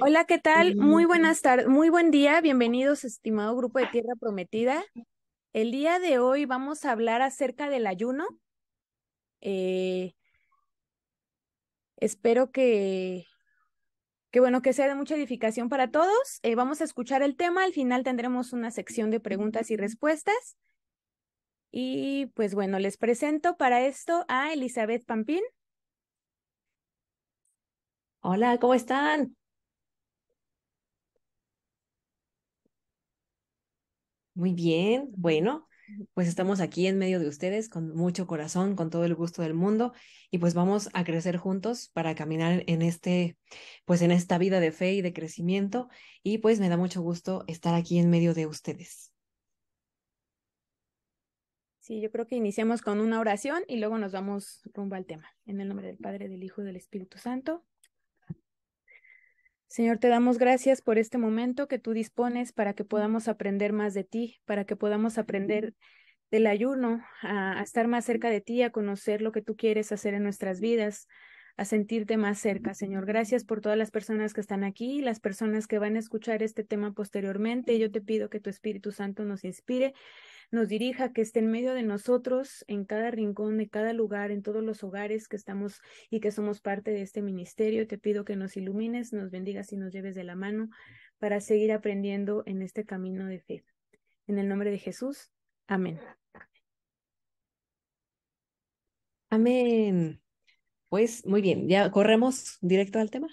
Hola, ¿qué tal? Muy buenas tardes, muy buen día, bienvenidos estimado grupo de Tierra Prometida. El día de hoy vamos a hablar acerca del ayuno. Eh, espero que, que, bueno, que sea de mucha edificación para todos. Eh, vamos a escuchar el tema, al final tendremos una sección de preguntas y respuestas. Y pues bueno, les presento para esto a Elizabeth Pampín. Hola, ¿cómo están? Muy bien, bueno, pues estamos aquí en medio de ustedes con mucho corazón, con todo el gusto del mundo y pues vamos a crecer juntos para caminar en este, pues en esta vida de fe y de crecimiento y pues me da mucho gusto estar aquí en medio de ustedes. Sí, yo creo que iniciamos con una oración y luego nos vamos rumbo al tema. En el nombre del Padre, del Hijo y del Espíritu Santo. Señor, te damos gracias por este momento que tú dispones para que podamos aprender más de ti, para que podamos aprender del ayuno, a, estar más cerca de ti, a conocer lo que tú quieres hacer en nuestras vidas, a sentirte más cerca. Señor, gracias por todas las personas que están aquí, las personas que van a escuchar este tema posteriormente. Yo te pido que tu Espíritu Santo nos inspire nos dirija, que esté en medio de nosotros, en cada rincón, de cada lugar, en todos los hogares que estamos y que somos parte de este ministerio. Te pido que nos ilumines, nos bendigas y nos lleves de la mano para seguir aprendiendo en este camino de fe. En el nombre de Jesús. Amén. Amén. Pues muy bien, ya corremos directo al tema.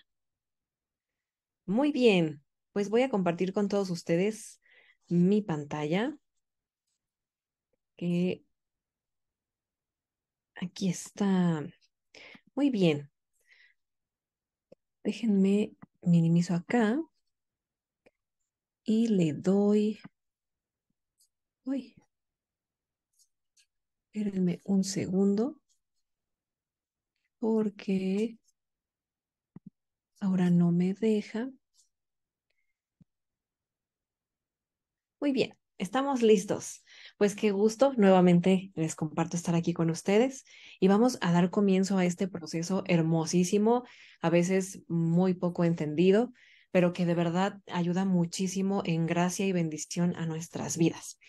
Muy bien, pues voy a compartir con todos ustedes mi pantalla que aquí está. Muy bien. Déjenme minimizo acá y le doy. Uy. Espérenme un segundo. Porque ahora no me deja. Muy bien estamos listos. Pues qué gusto, nuevamente les comparto estar aquí con ustedes y vamos a dar comienzo a este proceso hermosísimo, a veces muy poco entendido, pero que de verdad ayuda muchísimo en gracia y bendición a nuestras vidas.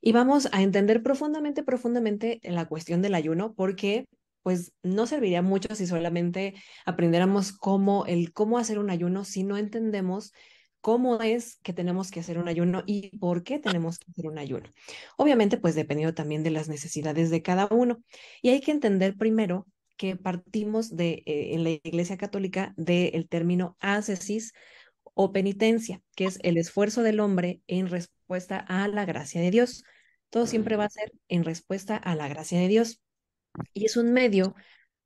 Y vamos a entender profundamente, profundamente la cuestión del ayuno, porque pues no serviría mucho si solamente aprendiéramos cómo el cómo hacer un ayuno si no entendemos cómo es que tenemos que hacer un ayuno y por qué tenemos que hacer un ayuno. Obviamente, pues dependiendo también de las necesidades de cada uno. Y hay que entender primero que partimos de, eh, en la Iglesia Católica del término ascesis o penitencia, que es el esfuerzo del hombre en respuesta a la gracia de Dios. Todo siempre va a ser en respuesta a la gracia de Dios. Y es un medio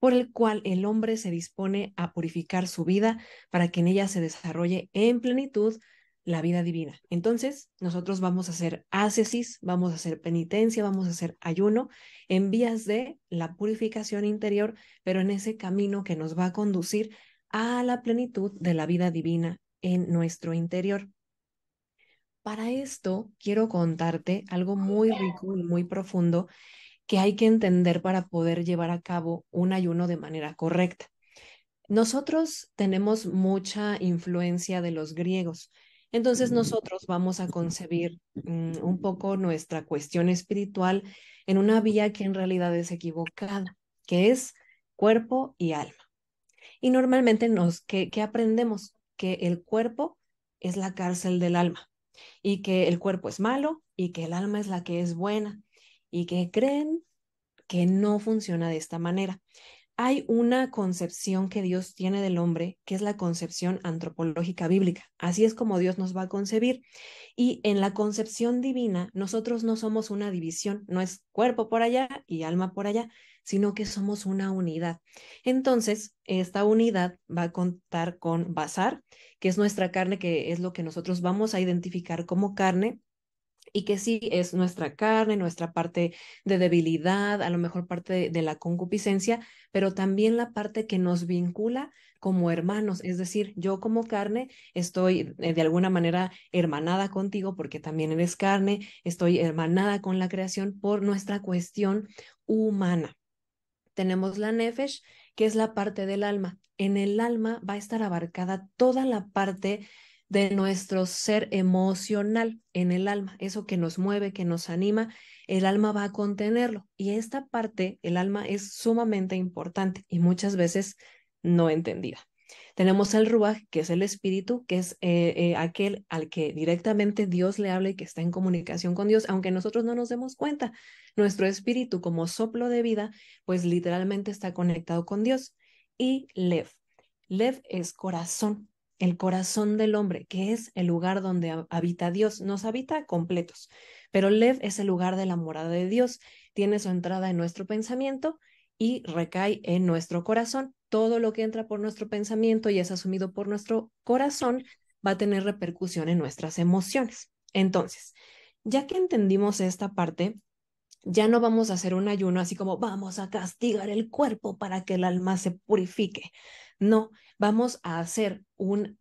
por el cual el hombre se dispone a purificar su vida para que en ella se desarrolle en plenitud la vida divina. Entonces, nosotros vamos a hacer ascesis, vamos a hacer penitencia, vamos a hacer ayuno en vías de la purificación interior, pero en ese camino que nos va a conducir a la plenitud de la vida divina en nuestro interior. Para esto quiero contarte algo muy rico y muy profundo que hay que entender para poder llevar a cabo un ayuno de manera correcta. Nosotros tenemos mucha influencia de los griegos, entonces nosotros vamos a concebir mm, un poco nuestra cuestión espiritual en una vía que en realidad es equivocada, que es cuerpo y alma. Y normalmente nos, que qué aprendemos? Que el cuerpo es la cárcel del alma y que el cuerpo es malo y que el alma es la que es buena y que creen que no funciona de esta manera. Hay una concepción que Dios tiene del hombre, que es la concepción antropológica bíblica. Así es como Dios nos va a concebir. Y en la concepción divina, nosotros no somos una división, no es cuerpo por allá y alma por allá, sino que somos una unidad. Entonces, esta unidad va a contar con bazar, que es nuestra carne, que es lo que nosotros vamos a identificar como carne, y que sí es nuestra carne, nuestra parte de debilidad, a lo mejor parte de, la concupiscencia, pero también la parte que nos vincula como hermanos, es decir, yo como carne estoy eh, de alguna manera hermanada contigo porque también eres carne, estoy hermanada con la creación por nuestra cuestión humana. Tenemos la nefesh, que es la parte del alma. En el alma va a estar abarcada toda la parte de nuestro ser emocional en el alma, eso que nos mueve, que nos anima, el alma va a contenerlo. Y esta parte, el alma, es sumamente importante y muchas veces no entendida. Tenemos el Ruach, que es el espíritu, que es eh, eh, aquel al que directamente Dios le habla y que está en comunicación con Dios, aunque nosotros no nos demos cuenta. Nuestro espíritu, como soplo de vida, pues literalmente está conectado con Dios. Y Lev. Lev es corazón, el corazón del hombre, que es el lugar donde habita Dios. Nos habita completos, pero Lev es el lugar de la morada de Dios. Tiene su entrada en nuestro pensamiento y recae en nuestro corazón. Todo lo que entra por nuestro pensamiento y es asumido por nuestro corazón va a tener repercusión en nuestras emociones. Entonces, ya que entendimos esta parte, ya no vamos a hacer un ayuno así como vamos a castigar el cuerpo para que el alma se purifique. No, vamos a hacer una,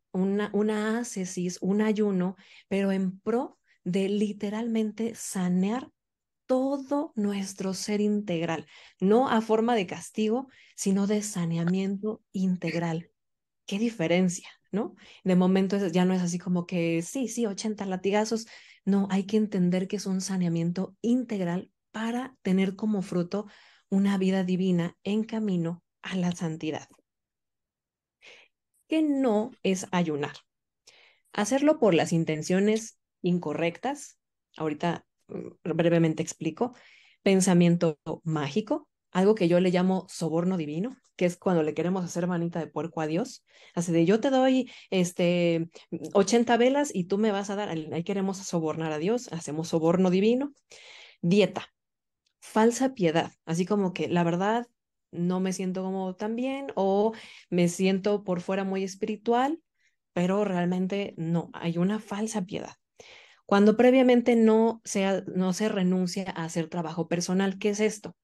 una ascesis, un ayuno, pero en pro de literalmente sanear todo nuestro ser integral, no a forma de castigo, sino de saneamiento integral. Qué diferencia, ¿no? De momento ya no es así como que sí, sí, 80 latigazos. No, hay que entender que es un saneamiento integral para tener como fruto una vida divina en camino a la santidad que no es ayunar. Hacerlo por las intenciones incorrectas, ahorita mm, brevemente explico, pensamiento mágico, algo que yo le llamo soborno divino, que es cuando le queremos hacer manita de puerco a Dios. Así de yo te doy este 80 velas y tú me vas a dar, ahí queremos sobornar a Dios, hacemos soborno divino. Dieta, falsa piedad, así como que la verdad no me siento como tan bien o me siento por fuera muy espiritual, pero realmente no, hay una falsa piedad. Cuando previamente no, sea, no se renuncia a hacer trabajo personal, ¿qué es esto?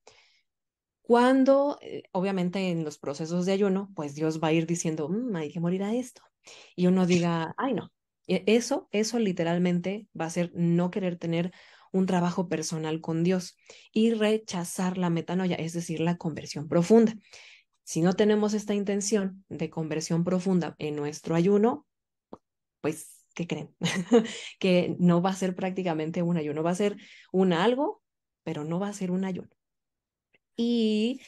Cuando, eh, obviamente, en los procesos de ayuno, pues Dios va a ir diciendo, mm, hay que morir a esto. Y uno diga, ay, no. E, eso, eso literalmente va a ser no querer tener un trabajo personal con Dios y rechazar la metanoia, es decir, la conversión profunda. Si no tenemos esta intención de conversión profunda en nuestro ayuno, pues, ¿qué creen? que no va a ser prácticamente un ayuno, va a ser un algo, pero no va a ser un ayuno. Y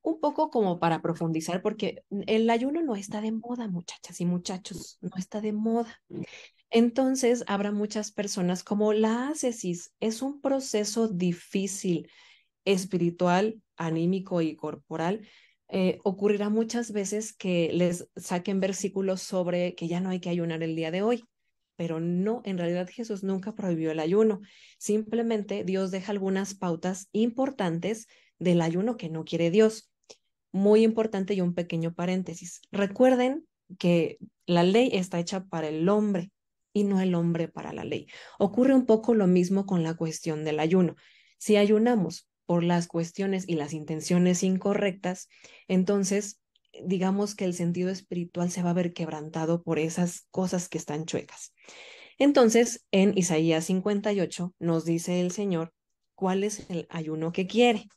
un poco como para profundizar, porque el ayuno no está de moda, muchachas y muchachos, no está de moda. Entonces, habrá muchas personas como la ascesis. Es un proceso difícil, espiritual, anímico y corporal. Eh, ocurrirá muchas veces que les saquen versículos sobre que ya no hay que ayunar el día de hoy, pero no, en realidad Jesús nunca prohibió el ayuno. Simplemente Dios deja algunas pautas importantes del ayuno que no quiere Dios. Muy importante y un pequeño paréntesis. Recuerden que la ley está hecha para el hombre, y no el hombre para la ley. Ocurre un poco lo mismo con la cuestión del ayuno. Si ayunamos por las cuestiones y las intenciones incorrectas, entonces digamos que el sentido espiritual se va a ver quebrantado por esas cosas que están chuecas. Entonces, en Isaías 58 nos dice el Señor cuál es el ayuno que quiere.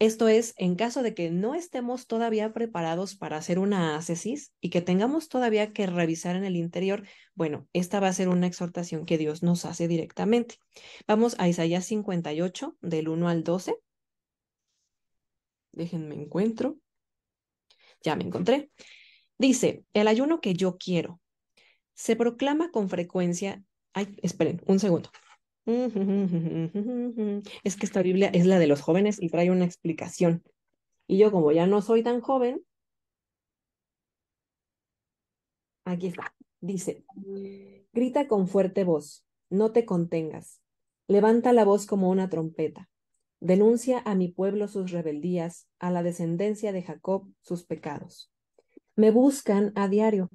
Esto es en caso de que no estemos todavía preparados para hacer una asesis y que tengamos todavía que revisar en el interior. Bueno, esta va a ser una exhortación que Dios nos hace directamente. Vamos a Isaías 58, del 1 al 12. Déjenme encuentro. Ya me encontré. Dice, el ayuno que yo quiero. Se proclama con frecuencia. Ay, esperen, un segundo. es que esta Biblia es la de los jóvenes y trae una explicación. Y yo como ya no soy tan joven, aquí está. Dice, grita con fuerte voz, no te contengas, levanta la voz como una trompeta, denuncia a mi pueblo sus rebeldías, a la descendencia de Jacob sus pecados. Me buscan a diario,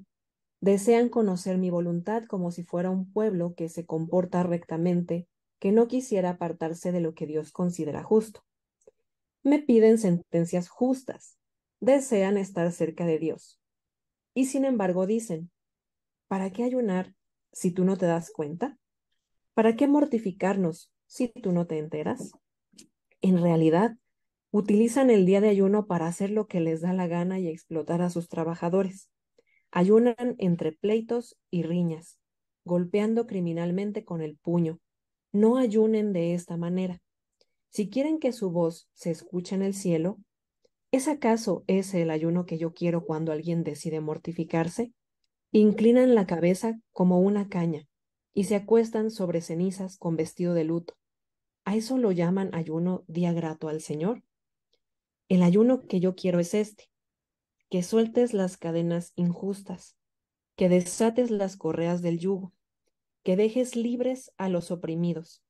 Desean conocer mi voluntad como si fuera un pueblo que se comporta rectamente, que no quisiera apartarse de lo que Dios considera justo. Me piden sentencias justas, desean estar cerca de Dios. Y sin embargo dicen, ¿para qué ayunar si tú no te das cuenta? ¿Para qué mortificarnos si tú no te enteras? En realidad, utilizan el día de ayuno para hacer lo que les da la gana y explotar a sus trabajadores. Ayunan entre pleitos y riñas, golpeando criminalmente con el puño. No ayunen de esta manera. Si quieren que su voz se escuche en el cielo, ¿es acaso ese el ayuno que yo quiero cuando alguien decide mortificarse? Inclinan la cabeza como una caña y se acuestan sobre cenizas con vestido de luto. ¿A eso lo llaman ayuno día grato al Señor? El ayuno que yo quiero es este, que sueltes las cadenas injustas, que desates las correas del yugo, que dejes libres a los oprimidos,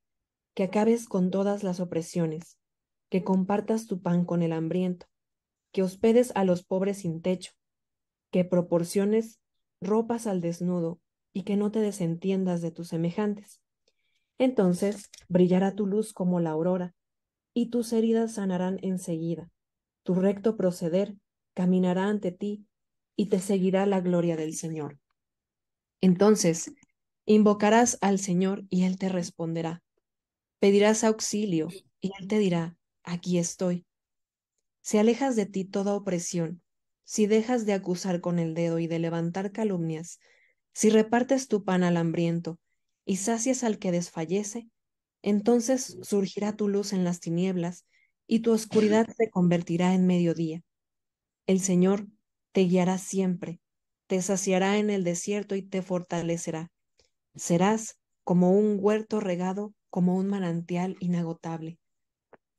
que acabes con todas las opresiones, que compartas tu pan con el hambriento, que hospedes a los pobres sin techo, que proporciones ropas al desnudo y que no te desentiendas de tus semejantes. Entonces brillará tu luz como la aurora, y tus heridas sanarán enseguida. Tu recto proceder caminará ante ti y te seguirá la gloria del Señor. Entonces, invocarás al Señor y Él te responderá. Pedirás auxilio y Él te dirá, aquí estoy. Si alejas de ti toda opresión, si dejas de acusar con el dedo y de levantar calumnias, si repartes tu pan al hambriento y sacias al que desfallece, entonces surgirá tu luz en las tinieblas y tu oscuridad se convertirá en mediodía. El Señor te guiará siempre, te saciará en el desierto y te fortalecerá. Serás como un huerto regado, como un manantial inagotable.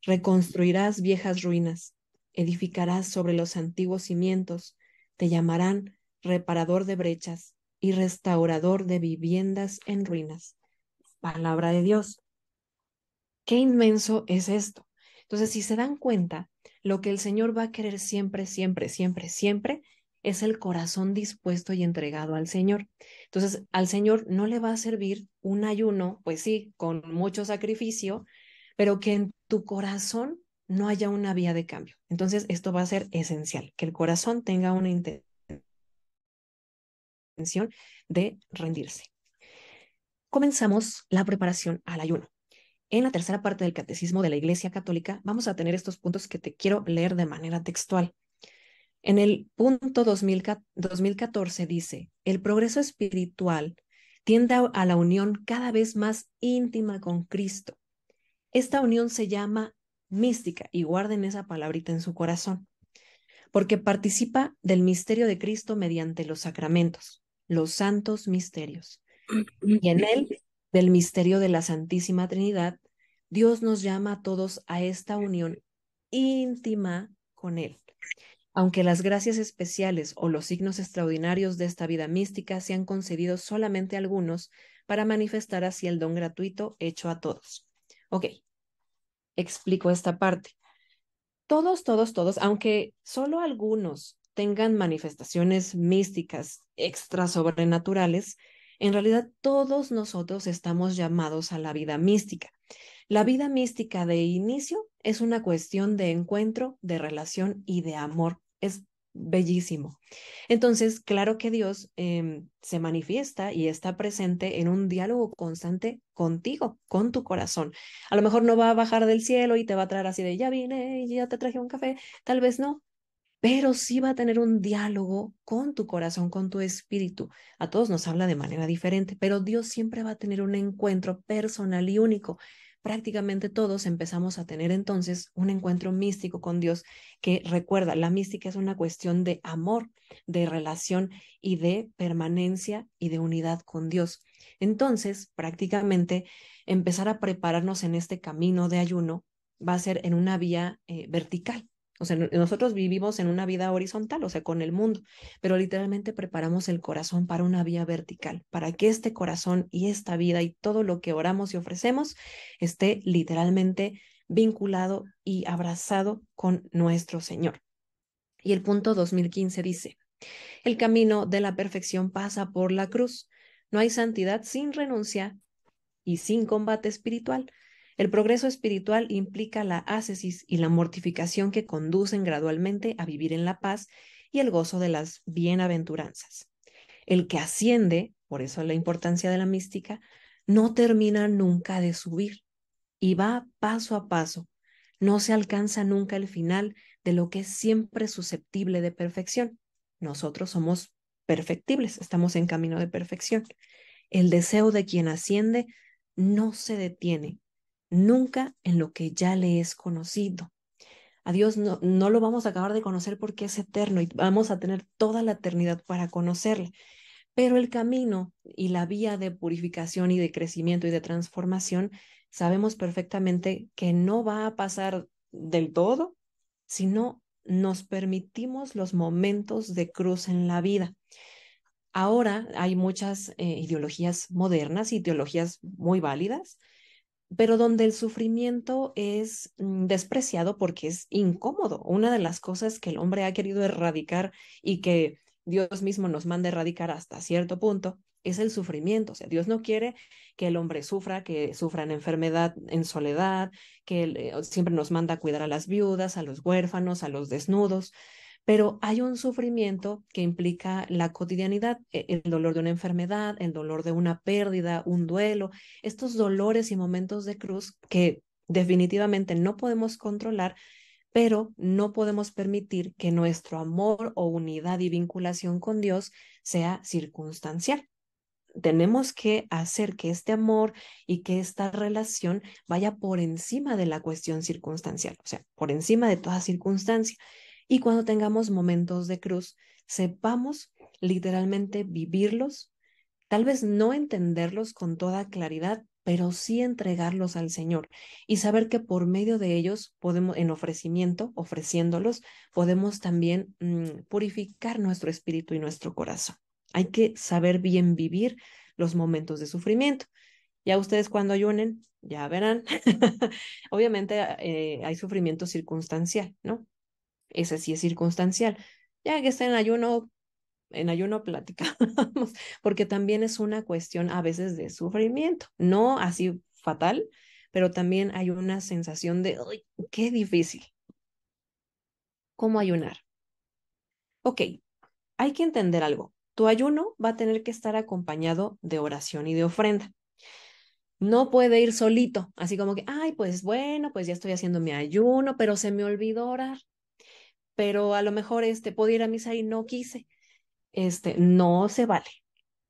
Reconstruirás viejas ruinas, edificarás sobre los antiguos cimientos, te llamarán reparador de brechas y restaurador de viviendas en ruinas. Palabra de Dios. Qué inmenso es esto. Entonces, si se dan cuenta, lo que el Señor va a querer siempre, siempre, siempre, siempre es el corazón dispuesto y entregado al Señor. Entonces, al Señor no le va a servir un ayuno, pues sí, con mucho sacrificio, pero que en tu corazón no haya una vía de cambio. Entonces, esto va a ser esencial, que el corazón tenga una intención de rendirse. Comenzamos la preparación al ayuno. En la tercera parte del Catecismo de la Iglesia Católica vamos a tener estos puntos que te quiero leer de manera textual. En el punto 2014 dice, el progreso espiritual tiende a la unión cada vez más íntima con Cristo. Esta unión se llama mística y guarden esa palabrita en su corazón, porque participa del misterio de Cristo mediante los sacramentos, los santos misterios. Y en él del misterio de la Santísima Trinidad, Dios nos llama a todos a esta unión íntima con Él. Aunque las gracias especiales o los signos extraordinarios de esta vida mística sean concedido solamente a algunos para manifestar así el don gratuito hecho a todos. Ok, explico esta parte. Todos, todos, todos, aunque solo algunos tengan manifestaciones místicas extra sobrenaturales, en realidad, todos nosotros estamos llamados a la vida mística. La vida mística de inicio es una cuestión de encuentro, de relación y de amor. Es bellísimo. Entonces, claro que Dios em, se manifiesta y está presente en un diálogo constante contigo, con tu corazón. A lo mejor no va a bajar del cielo y te va a traer así de, ya vine, y ya te traje un café, tal vez no, pero sí va a tener un diálogo con tu corazón, con tu espíritu. A todos nos habla de manera diferente, pero Dios siempre va a tener un encuentro personal y único. Prácticamente todos empezamos a tener entonces un encuentro místico con Dios, que recuerda, la mística es una cuestión de amor, de relación y de permanencia y de unidad con Dios. Entonces, prácticamente empezar a prepararnos en este camino de ayuno va a ser en una vía eh, vertical, o sea, nosotros vivimos en una vida horizontal, o sea, con el mundo, pero literalmente preparamos el corazón para una vía vertical, para que este corazón y esta vida y todo lo que oramos y ofrecemos esté literalmente vinculado y abrazado con nuestro Señor. Y el punto 2015 dice, el camino de la perfección pasa por la cruz. No hay santidad sin renuncia y sin combate espiritual. El progreso espiritual implica la ascesis y la mortificación que conducen gradualmente a vivir en la paz y el gozo de las bienaventuranzas. El que asciende, por eso la importancia de la mística, no termina nunca de subir y va paso a paso. No se alcanza nunca el final de lo que es siempre susceptible de perfección. Nosotros somos perfectibles, estamos en camino de perfección. El deseo de quien asciende no se detiene, nunca en lo que ya le es conocido. A Dios no, lo vamos a acabar de conocer porque es eterno y vamos a tener toda la eternidad para conocerle. Pero el camino y la vía de purificación y de crecimiento y de transformación sabemos perfectamente que no va a pasar del todo, si no nos permitimos los momentos de cruz en la vida. Ahora hay muchas eh, ideologías modernas y teologías muy válidas pero donde el sufrimiento es mm, despreciado porque es incómodo. Una de las cosas que el hombre ha querido erradicar y que Dios mismo nos manda erradicar hasta cierto punto es el sufrimiento. O sea, Dios no quiere que el hombre sufra, que sufra en enfermedad, en soledad, que eh, siempre nos manda a cuidar a las viudas, a los huérfanos, a los desnudos pero hay un sufrimiento que implica la cotidianidad, e, el dolor de una enfermedad, el dolor de una pérdida, un duelo, estos dolores y momentos de cruz que definitivamente no podemos controlar, pero no podemos permitir que nuestro amor o unidad y vinculación con Dios sea circunstancial. Tenemos que hacer que este amor y que esta relación vaya por encima de la cuestión circunstancial, o sea, por encima de toda circunstancia y cuando tengamos momentos de cruz, sepamos literalmente vivirlos, tal vez no entenderlos con toda claridad, pero sí entregarlos al Señor y saber que por medio de ellos podemos, en ofrecimiento, ofreciéndolos, podemos también mm, purificar nuestro espíritu y nuestro corazón. Hay que saber bien vivir los momentos de sufrimiento. Ya ustedes cuando ayunen, ya verán. Obviamente eh, hay sufrimiento circunstancial, ¿no? ese sí es circunstancial. Ya que está en ayuno, en ayuno platicamos, porque también es una cuestión a veces de sufrimiento, no así fatal, pero también hay una sensación de, qué difícil! ¿Cómo ayunar? Ok, hay que entender algo. Tu ayuno va a tener que estar acompañado de oración y de ofrenda. No puede ir solito, así como que, ay, pues bueno, pues ya estoy haciendo mi ayuno, pero se me olvidó orar pero a lo mejor este, puedo ir a misa y no quise. Este, no se vale.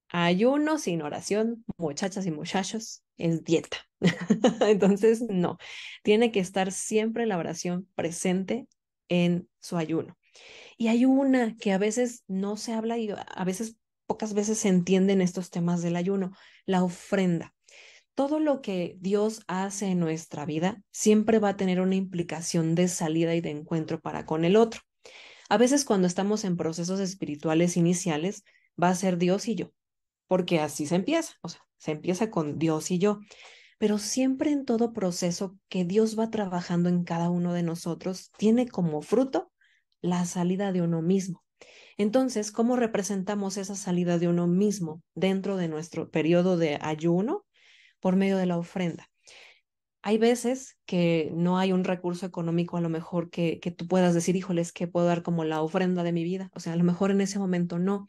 Ayuno sin oración, muchachas y muchachos, es dieta. Entonces, no, tiene que estar siempre la oración presente en su ayuno. Y hay una que a veces no se habla y a veces, pocas veces se entienden estos temas del ayuno, la ofrenda todo lo que Dios hace en nuestra vida siempre va a tener una implicación de salida y de encuentro para con el otro. A veces cuando estamos en procesos espirituales iniciales, va a ser Dios y yo, porque así se empieza, o sea, se empieza con Dios y yo. Pero siempre en todo proceso que Dios va trabajando en cada uno de nosotros, tiene como fruto la salida de uno mismo. Entonces, ¿cómo representamos esa salida de uno mismo dentro de nuestro periodo de ayuno por medio de la ofrenda. Hay veces que no hay un recurso económico a lo mejor que, que tú puedas decir, híjoles, que puedo dar como la ofrenda de mi vida. O sea, a lo mejor en ese momento no,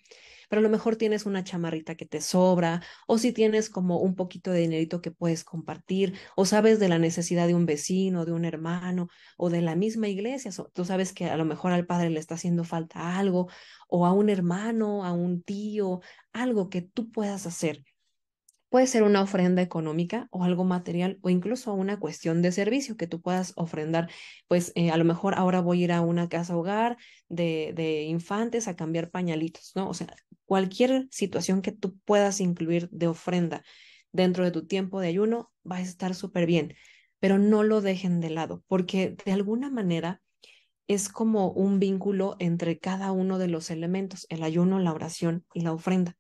pero a lo mejor tienes una chamarrita que te sobra o si tienes como un poquito de dinerito que puedes compartir o sabes de la necesidad de un vecino, de un hermano o de la misma iglesia. tú sabes que a lo mejor al padre le está haciendo falta algo o a un hermano, a un tío, algo que tú puedas hacer Puede ser una ofrenda económica o algo material o incluso una cuestión de servicio que tú puedas ofrendar. Pues eh, a lo mejor ahora voy a ir a una casa hogar de, de infantes a cambiar pañalitos, ¿no? O sea, cualquier situación que tú puedas incluir de ofrenda dentro de tu tiempo de ayuno va a estar súper bien, pero no lo dejen de lado porque de alguna manera es como un vínculo entre cada uno de los elementos, el ayuno, la oración y la ofrenda.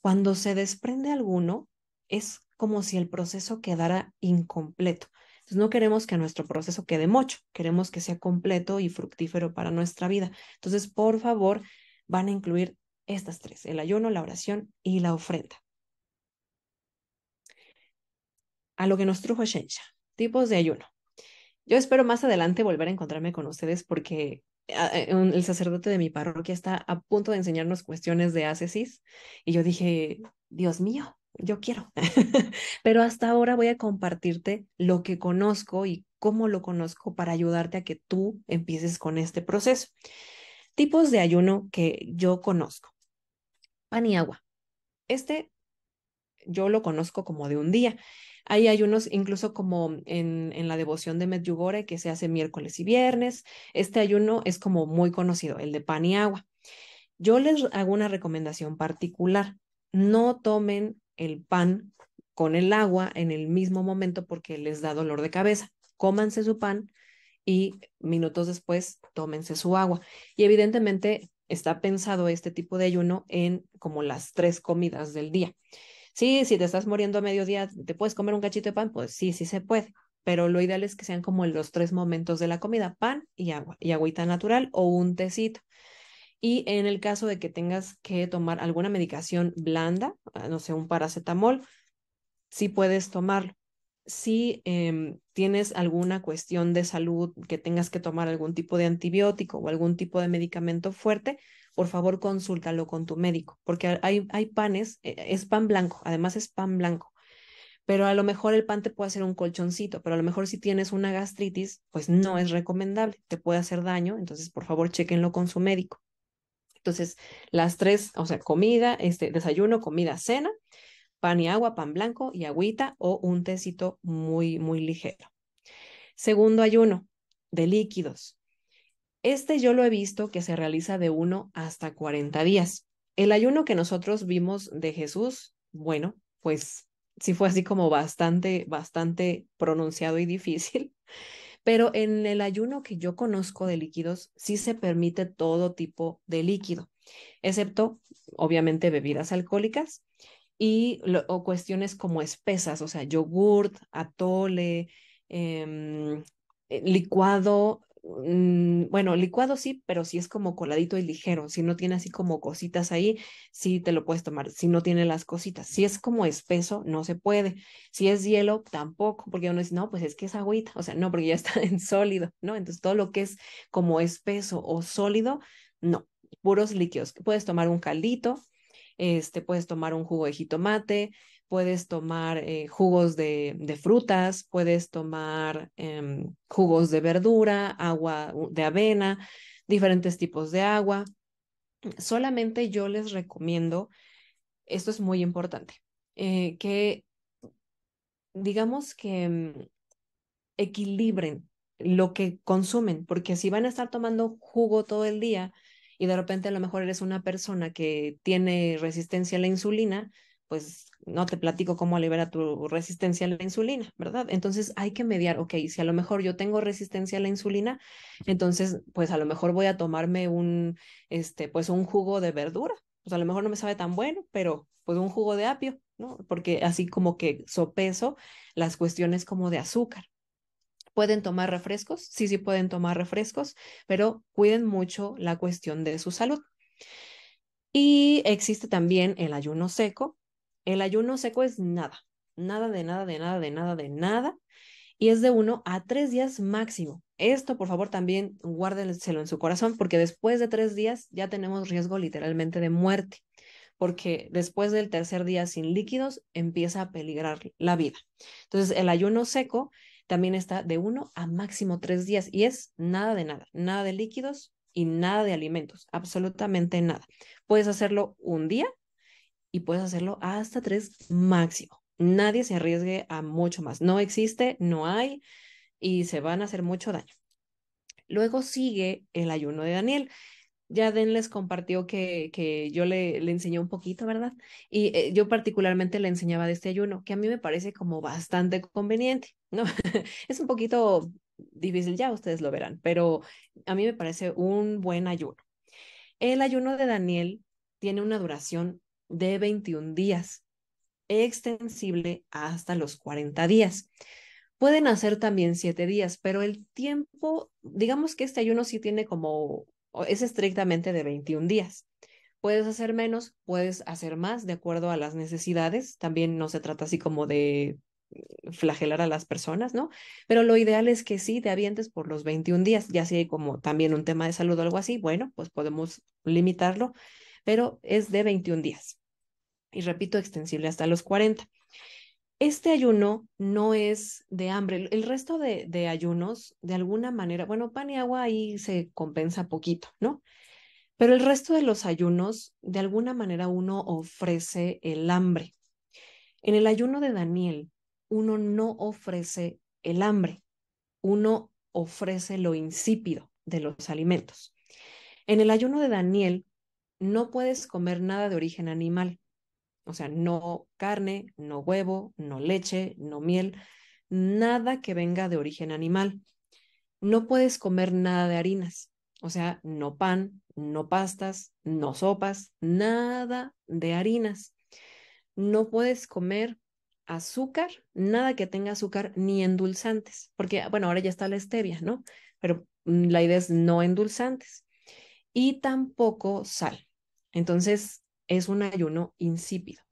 Cuando se desprende alguno, es como si el proceso quedara incompleto. Entonces no queremos que nuestro proceso quede mocho, queremos que sea completo y fructífero para nuestra vida. Entonces, por favor, van a incluir estas tres, el ayuno, la oración y la ofrenda. A lo que nos trujo Shensha, tipos de ayuno. Yo espero más adelante volver a encontrarme con ustedes porque ah, eh, el sacerdote de mi parroquia está a punto de enseñarnos cuestiones de asesis, y yo dije, Dios mío, yo quiero. Pero hasta ahora voy a compartirte lo que conozco y cómo lo conozco para ayudarte a que tú empieces con este proceso. Tipos de ayuno que yo conozco. Pan y agua. Este yo lo conozco como de un día. Hay ayunos incluso como en, la devoción de Medjugorje que se hace miércoles y viernes. Este ayuno es como muy conocido, el de pan y agua. Yo les hago una recomendación particular. No tomen el pan con el agua en el mismo momento porque les da dolor de cabeza. Cómanse su pan y minutos después tómense su agua. Y evidentemente está pensado este tipo de ayuno en como las tres comidas del día. Sí, si te estás muriendo a mediodía, ¿te puedes comer un cachito de pan? Pues sí, sí se puede, pero lo ideal es que sean como los tres momentos de la comida, pan y agua, y agüita natural o un tecito. Y en el caso de que tengas que tomar alguna medicación blanda, ah, no sé, un paracetamol, sí puedes tomarlo. Si em, tienes alguna cuestión de salud que tengas que tomar algún tipo de antibiótico o algún tipo de medicamento fuerte, por favor consúltalo con tu médico, porque hay, hay panes, e, e, es pan blanco, además es pan blanco pero a lo mejor el pan te puede hacer un colchoncito, pero a lo mejor si tienes una gastritis, pues no es recomendable, te puede hacer daño, entonces por favor chequenlo con su médico. Entonces, las tres, o sea, comida, este, desayuno, comida, cena, pan y agua, pan blanco y agüita o un tecito muy, muy ligero. Segundo ayuno, de líquidos. Este yo lo he visto que se realiza de 1 hasta 40 días. El ayuno que nosotros vimos de Jesús, bueno, pues sí fue así como bastante, bastante pronunciado y difícil. Pero en el ayuno que yo conozco de líquidos, sí se permite todo tipo de líquido, excepto, obviamente, bebidas alcohólicas y o cuestiones como espesas, o sea, yogurt, atole, em, eh, licuado Mm, bueno, licuado sí, pero si es como coladito y ligero, si no tiene así como cositas ahí, sí te lo puedes tomar, si no tiene las cositas, si es como espeso, no se puede, si es hielo, tampoco, porque uno dice, no, pues es que es agüita, o sea, no, porque ya está en sólido, ¿no? Entonces todo lo que es como espeso o sólido, no, puros líquidos, puedes tomar un caldito, este, puedes tomar un jugo de jitomate, puedes tomar eh, jugos de, frutas, puedes tomar em, jugos de verdura, agua de avena, diferentes tipos de agua. Solamente yo les recomiendo, esto es muy importante, eh, que digamos que em, equilibren lo que consumen, porque si van a estar tomando jugo todo el día y de repente a lo mejor eres una persona que tiene resistencia a la insulina, pues no te platico cómo libera tu resistencia a la insulina, ¿verdad? Entonces hay que mediar, ok, si a lo mejor yo tengo resistencia a la insulina, entonces pues a lo mejor voy a tomarme un, este, pues un jugo de verdura, pues a lo mejor no me sabe tan bueno, pero pues un jugo de apio, ¿no? Porque así como que sopeso las cuestiones como de azúcar. ¿Pueden tomar refrescos? Sí, sí pueden tomar refrescos, pero cuiden mucho la cuestión de su salud. Y existe también el ayuno seco, el ayuno seco es nada, nada de nada, de nada, de nada, de nada. Y es de uno a tres días máximo. Esto, por favor, también guárdenselo en su corazón, porque después de tres días ya tenemos riesgo literalmente de muerte, porque después del tercer día sin líquidos empieza a peligrar la vida. Entonces, el ayuno seco también está de uno a máximo tres días y es nada de nada, nada de líquidos y nada de alimentos, absolutamente nada. Puedes hacerlo un día y puedes hacerlo hasta tres máximo. Nadie se arriesgue a mucho más. No existe, no hay y se van a hacer mucho daño. Luego sigue el ayuno de Daniel. Ya Den les compartió que, yo le, le enseñé un poquito, ¿verdad? Y eh, yo particularmente le enseñaba de este ayuno, que a mí me parece como bastante conveniente, ¿no? es un poquito difícil, ya ustedes lo verán, pero a mí me parece un buen ayuno. El ayuno de Daniel tiene una duración de 21 días, extensible hasta los 40 días. Pueden hacer también 7 días, pero el tiempo, digamos que este ayuno sí tiene como, es estrictamente de 21 días. Puedes hacer menos, puedes hacer más de acuerdo a las necesidades. También no se trata así como de flagelar a las personas, ¿no? Pero lo ideal es que sí te avientes por los 21 días, ya si hay como también un tema de salud o algo así, bueno, pues podemos limitarlo, pero es de 21 días. Y repito, extensible hasta los 40. Este ayuno no es de hambre. El resto de, ayunos, de alguna manera, bueno, pan y agua ahí se compensa poquito, ¿no? Pero el resto de los ayunos, de alguna manera uno ofrece el hambre. En el ayuno de Daniel, uno no ofrece el hambre, uno ofrece lo insípido de los alimentos. En el ayuno de Daniel, no puedes comer nada de origen animal. O sea, no carne, no huevo, no leche, no miel, nada que venga de origen animal. No puedes comer nada de harinas. O sea, no pan, no pastas, no sopas, nada de harinas. No puedes comer azúcar, nada que tenga azúcar ni endulzantes, porque bueno, ahora ya está la stevia, ¿no? Pero mm, la idea es no endulzantes. Y tampoco sal. Entonces, es un ayuno insípido.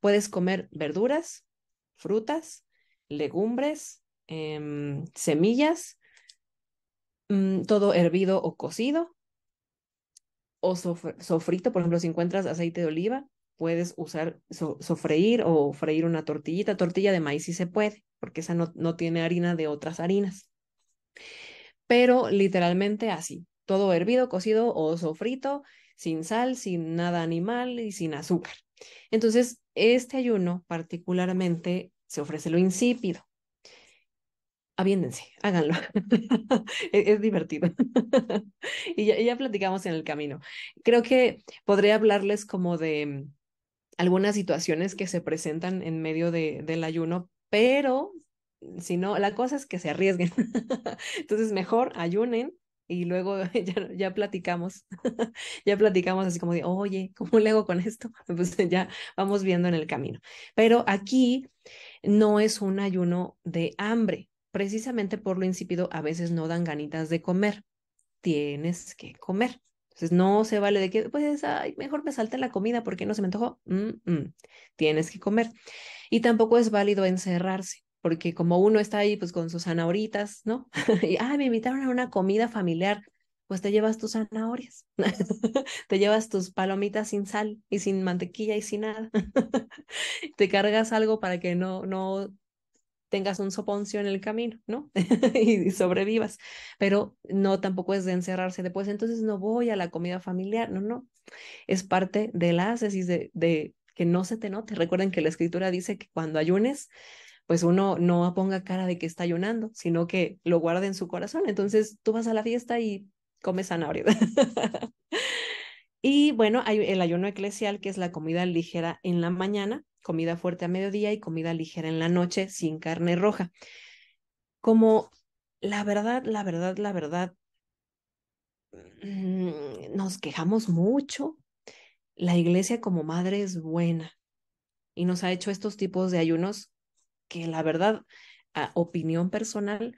Puedes comer verduras, frutas, legumbres, em, semillas, mm, todo hervido o cocido, o sofrito, por ejemplo, si encuentras aceite de oliva, puedes usar sofreír o freír una tortillita, tortilla de maíz si se puede, porque esa no, no tiene harina de otras harinas. Pero literalmente así, todo hervido, cocido o sofrito, sin sal, sin nada animal y sin azúcar. Entonces, este ayuno particularmente se ofrece lo insípido. Aviéndense, háganlo. E-, es, divertido. y, ya, platicamos en el camino. Creo que podría hablarles como de mm, algunas situaciones que se presentan en medio del ayuno, pero mm, si no, la cosa es que se arriesguen. Entonces, mejor ayunen y luego ya, platicamos, ya platicamos así como de, oye, ¿cómo le hago con esto? Pues ya vamos viendo en el camino. Pero aquí no es un ayuno de hambre, precisamente por lo insípido a veces no dan ganitas de comer, tienes que comer. Entonces no se vale de que, pues, mejor me salte la comida porque no se me antojó. Mm, mm. Tienes que comer. Y tampoco es válido encerrarse porque como uno está ahí pues con sus zanahoritas, ¿no? y, ah, me invitaron a una comida familiar, pues te llevas tus zanahorias, te llevas tus palomitas sin sal y sin mantequilla y sin nada, te cargas algo para que no, no tengas un soponcio en el camino, ¿no? y sobrevivas, pero no tampoco es de encerrarse después, entonces no voy a la comida familiar, no, no, es parte de la de, de que no se te note. Recuerden que la escritura dice que cuando ayunes, pues uno no ponga cara de que está ayunando, sino que lo guarde en su corazón. Entonces tú vas a la fiesta y comes zanahoria. y bueno, hay el ayuno eclesial, que es la comida ligera en la mañana, comida fuerte a mediodía y comida ligera en la noche sin carne roja. Como la verdad, la verdad, la verdad, mm, nos quejamos mucho. La iglesia como madre es buena y nos ha hecho estos tipos de ayunos que la verdad, a opinión personal,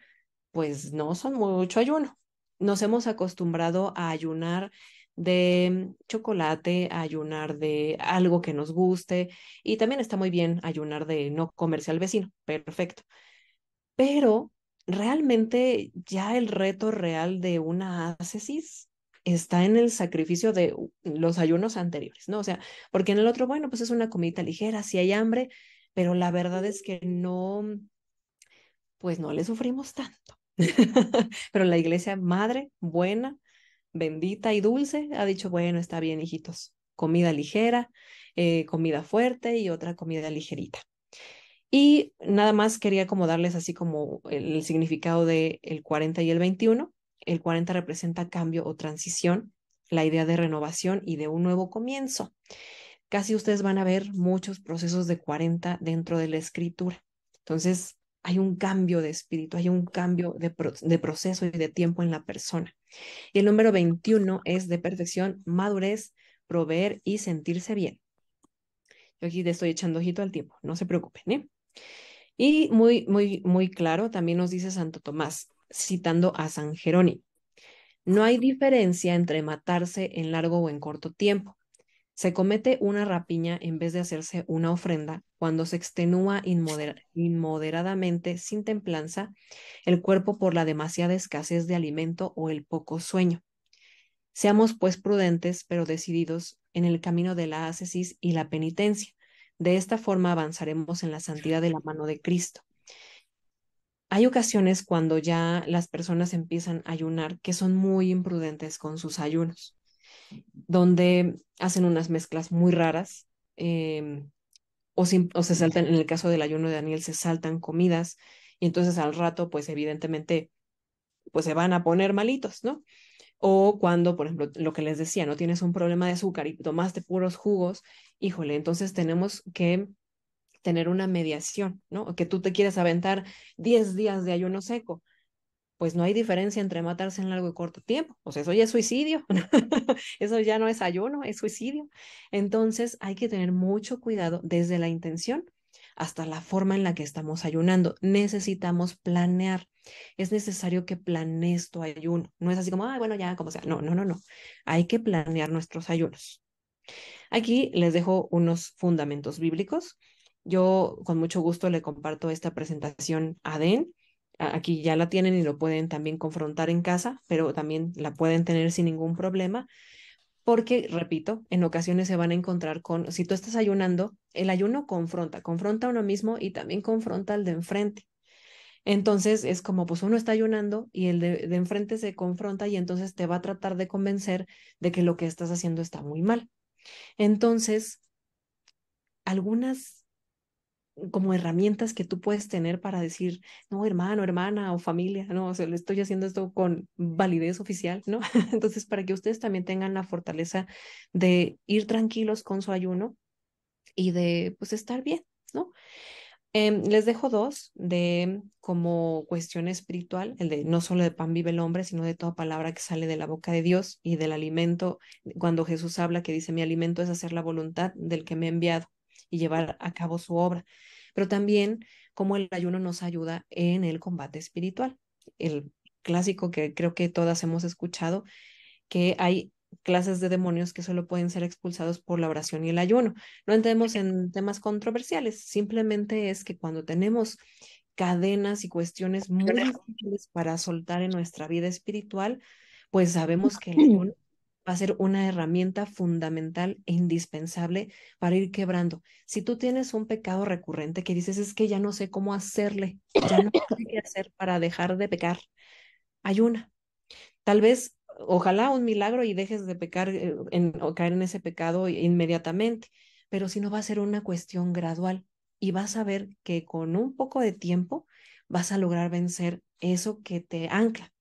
pues no son mucho ayuno. Nos hemos acostumbrado a ayunar de chocolate, a ayunar de algo que nos guste y también está muy bien ayunar de no comerse al vecino, perfecto. Pero realmente ya el reto real de una asesis está en el sacrificio de uh, los ayunos anteriores, ¿no? O sea, porque en el otro, bueno, pues es una comida ligera, si hay hambre, pero la verdad es que no, pues no le sufrimos tanto. pero la iglesia madre, buena, bendita y dulce, ha dicho, bueno, está bien, hijitos, comida ligera, eh, comida fuerte y otra comida ligerita. Y nada más quería como darles así como el, significado de el 40 y el 21. El 40 representa cambio o transición, la idea de renovación y de un nuevo comienzo casi ustedes van a ver muchos procesos de 40 dentro de la escritura. Entonces, hay un cambio de espíritu, hay un cambio de, proceso y de tiempo en la persona. Y el número 21 es de perfección, madurez, proveer y sentirse bien. Yo aquí le estoy echando ojito al tiempo, no se preocupen. ¿eh? Y muy, muy, muy claro, también nos dice Santo Tomás, citando a San Jerónimo. No hay diferencia entre matarse en largo o en corto tiempo, se comete una rapiña en vez de hacerse una ofrenda cuando se extenúa inmoderadamente, sin templanza, el cuerpo por la demasiada escasez de alimento o el poco sueño. Seamos pues prudentes, pero decididos en el camino de la ascesis y la penitencia. De esta forma avanzaremos en la santidad de la mano de Cristo. Hay ocasiones cuando ya las personas empiezan a ayunar que son muy imprudentes con sus ayunos donde hacen unas mezclas muy raras em, o, o se saltan, en el caso del ayuno de Daniel, se saltan comidas y entonces al rato, pues evidentemente, pues se van a poner malitos, ¿no? O cuando, por ejemplo, lo que les decía, no tienes un problema de azúcar y tomaste puros jugos, híjole, entonces tenemos que tener una mediación, ¿no? Que tú te quieres aventar 10 días de ayuno seco, pues no hay diferencia entre matarse en largo y corto tiempo. O sea, eso ya es suicidio, eso ya no es ayuno, es suicidio. Entonces hay que tener mucho cuidado desde la intención hasta la forma en la que estamos ayunando. Necesitamos planear. Es necesario que planees tu ayuno. No es así como, ah, bueno, ya, como sea. No, no, no, no. Hay que planear nuestros ayunos. Aquí les dejo unos fundamentos bíblicos. Yo con mucho gusto le comparto esta presentación a Den Aquí ya la tienen y lo pueden también confrontar en casa, pero también la pueden tener sin ningún problema, porque, repito, en ocasiones se van a encontrar con, si tú estás ayunando, el ayuno confronta, confronta a uno mismo y también confronta al de enfrente. Entonces es como, pues uno está ayunando y el de, de, enfrente se confronta y entonces te va a tratar de convencer de que lo que estás haciendo está muy mal. Entonces, algunas como herramientas que tú puedes tener para decir, no, hermano, hermana o familia, no, o sea, le estoy haciendo esto con validez oficial, ¿no? Entonces, para que ustedes también tengan la fortaleza de ir tranquilos con su ayuno y de, pues, estar bien, ¿no? Em, les dejo dos de como cuestión espiritual, el de no solo de pan vive el hombre, sino de toda palabra que sale de la boca de Dios y del alimento, cuando Jesús habla que dice, mi alimento es hacer la voluntad del que me ha enviado y llevar a cabo su obra, pero también cómo el ayuno nos ayuda en el combate espiritual. El clásico que creo que todas hemos escuchado, que hay clases de demonios que solo pueden ser expulsados por la oración y el ayuno. No entremos en temas controversiales, simplemente es que cuando tenemos cadenas y cuestiones muy difíciles para soltar en nuestra vida espiritual, pues sabemos que el ayuno va a ser una herramienta fundamental e indispensable para ir quebrando. Si tú tienes un pecado recurrente que dices, es que ya no sé cómo hacerle, ya no sé qué hacer para dejar de pecar, hay una. Tal vez, ojalá un milagro y dejes de pecar eh, o caer en ese pecado inmediatamente, pero si no va a ser una cuestión gradual y vas a ver que con un poco de tiempo vas a lograr vencer eso que te ancla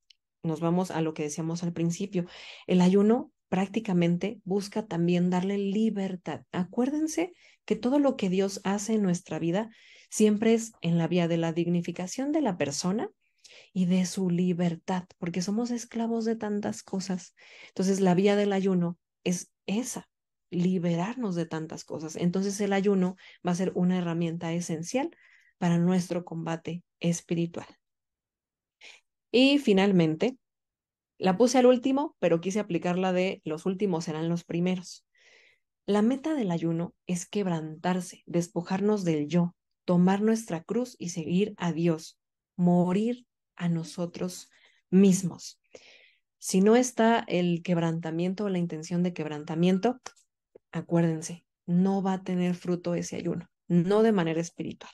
nos vamos a lo que decíamos al principio, el ayuno prácticamente busca también darle libertad. Acuérdense que todo lo que Dios hace en nuestra vida siempre es en la vía de la dignificación de la persona y de su libertad, porque somos esclavos de tantas cosas. Entonces, la vía del ayuno es esa, liberarnos de tantas cosas. Entonces, el ayuno va a ser una herramienta esencial para nuestro combate espiritual. Y finalmente, la puse al último, pero quise aplicar la de los últimos serán los primeros. La meta del ayuno es quebrantarse, despojarnos del yo, tomar nuestra cruz y seguir a Dios, morir a nosotros mismos. Si no está el quebrantamiento o la intención de quebrantamiento, acuérdense, no va a tener fruto ese ayuno, no de manera espiritual.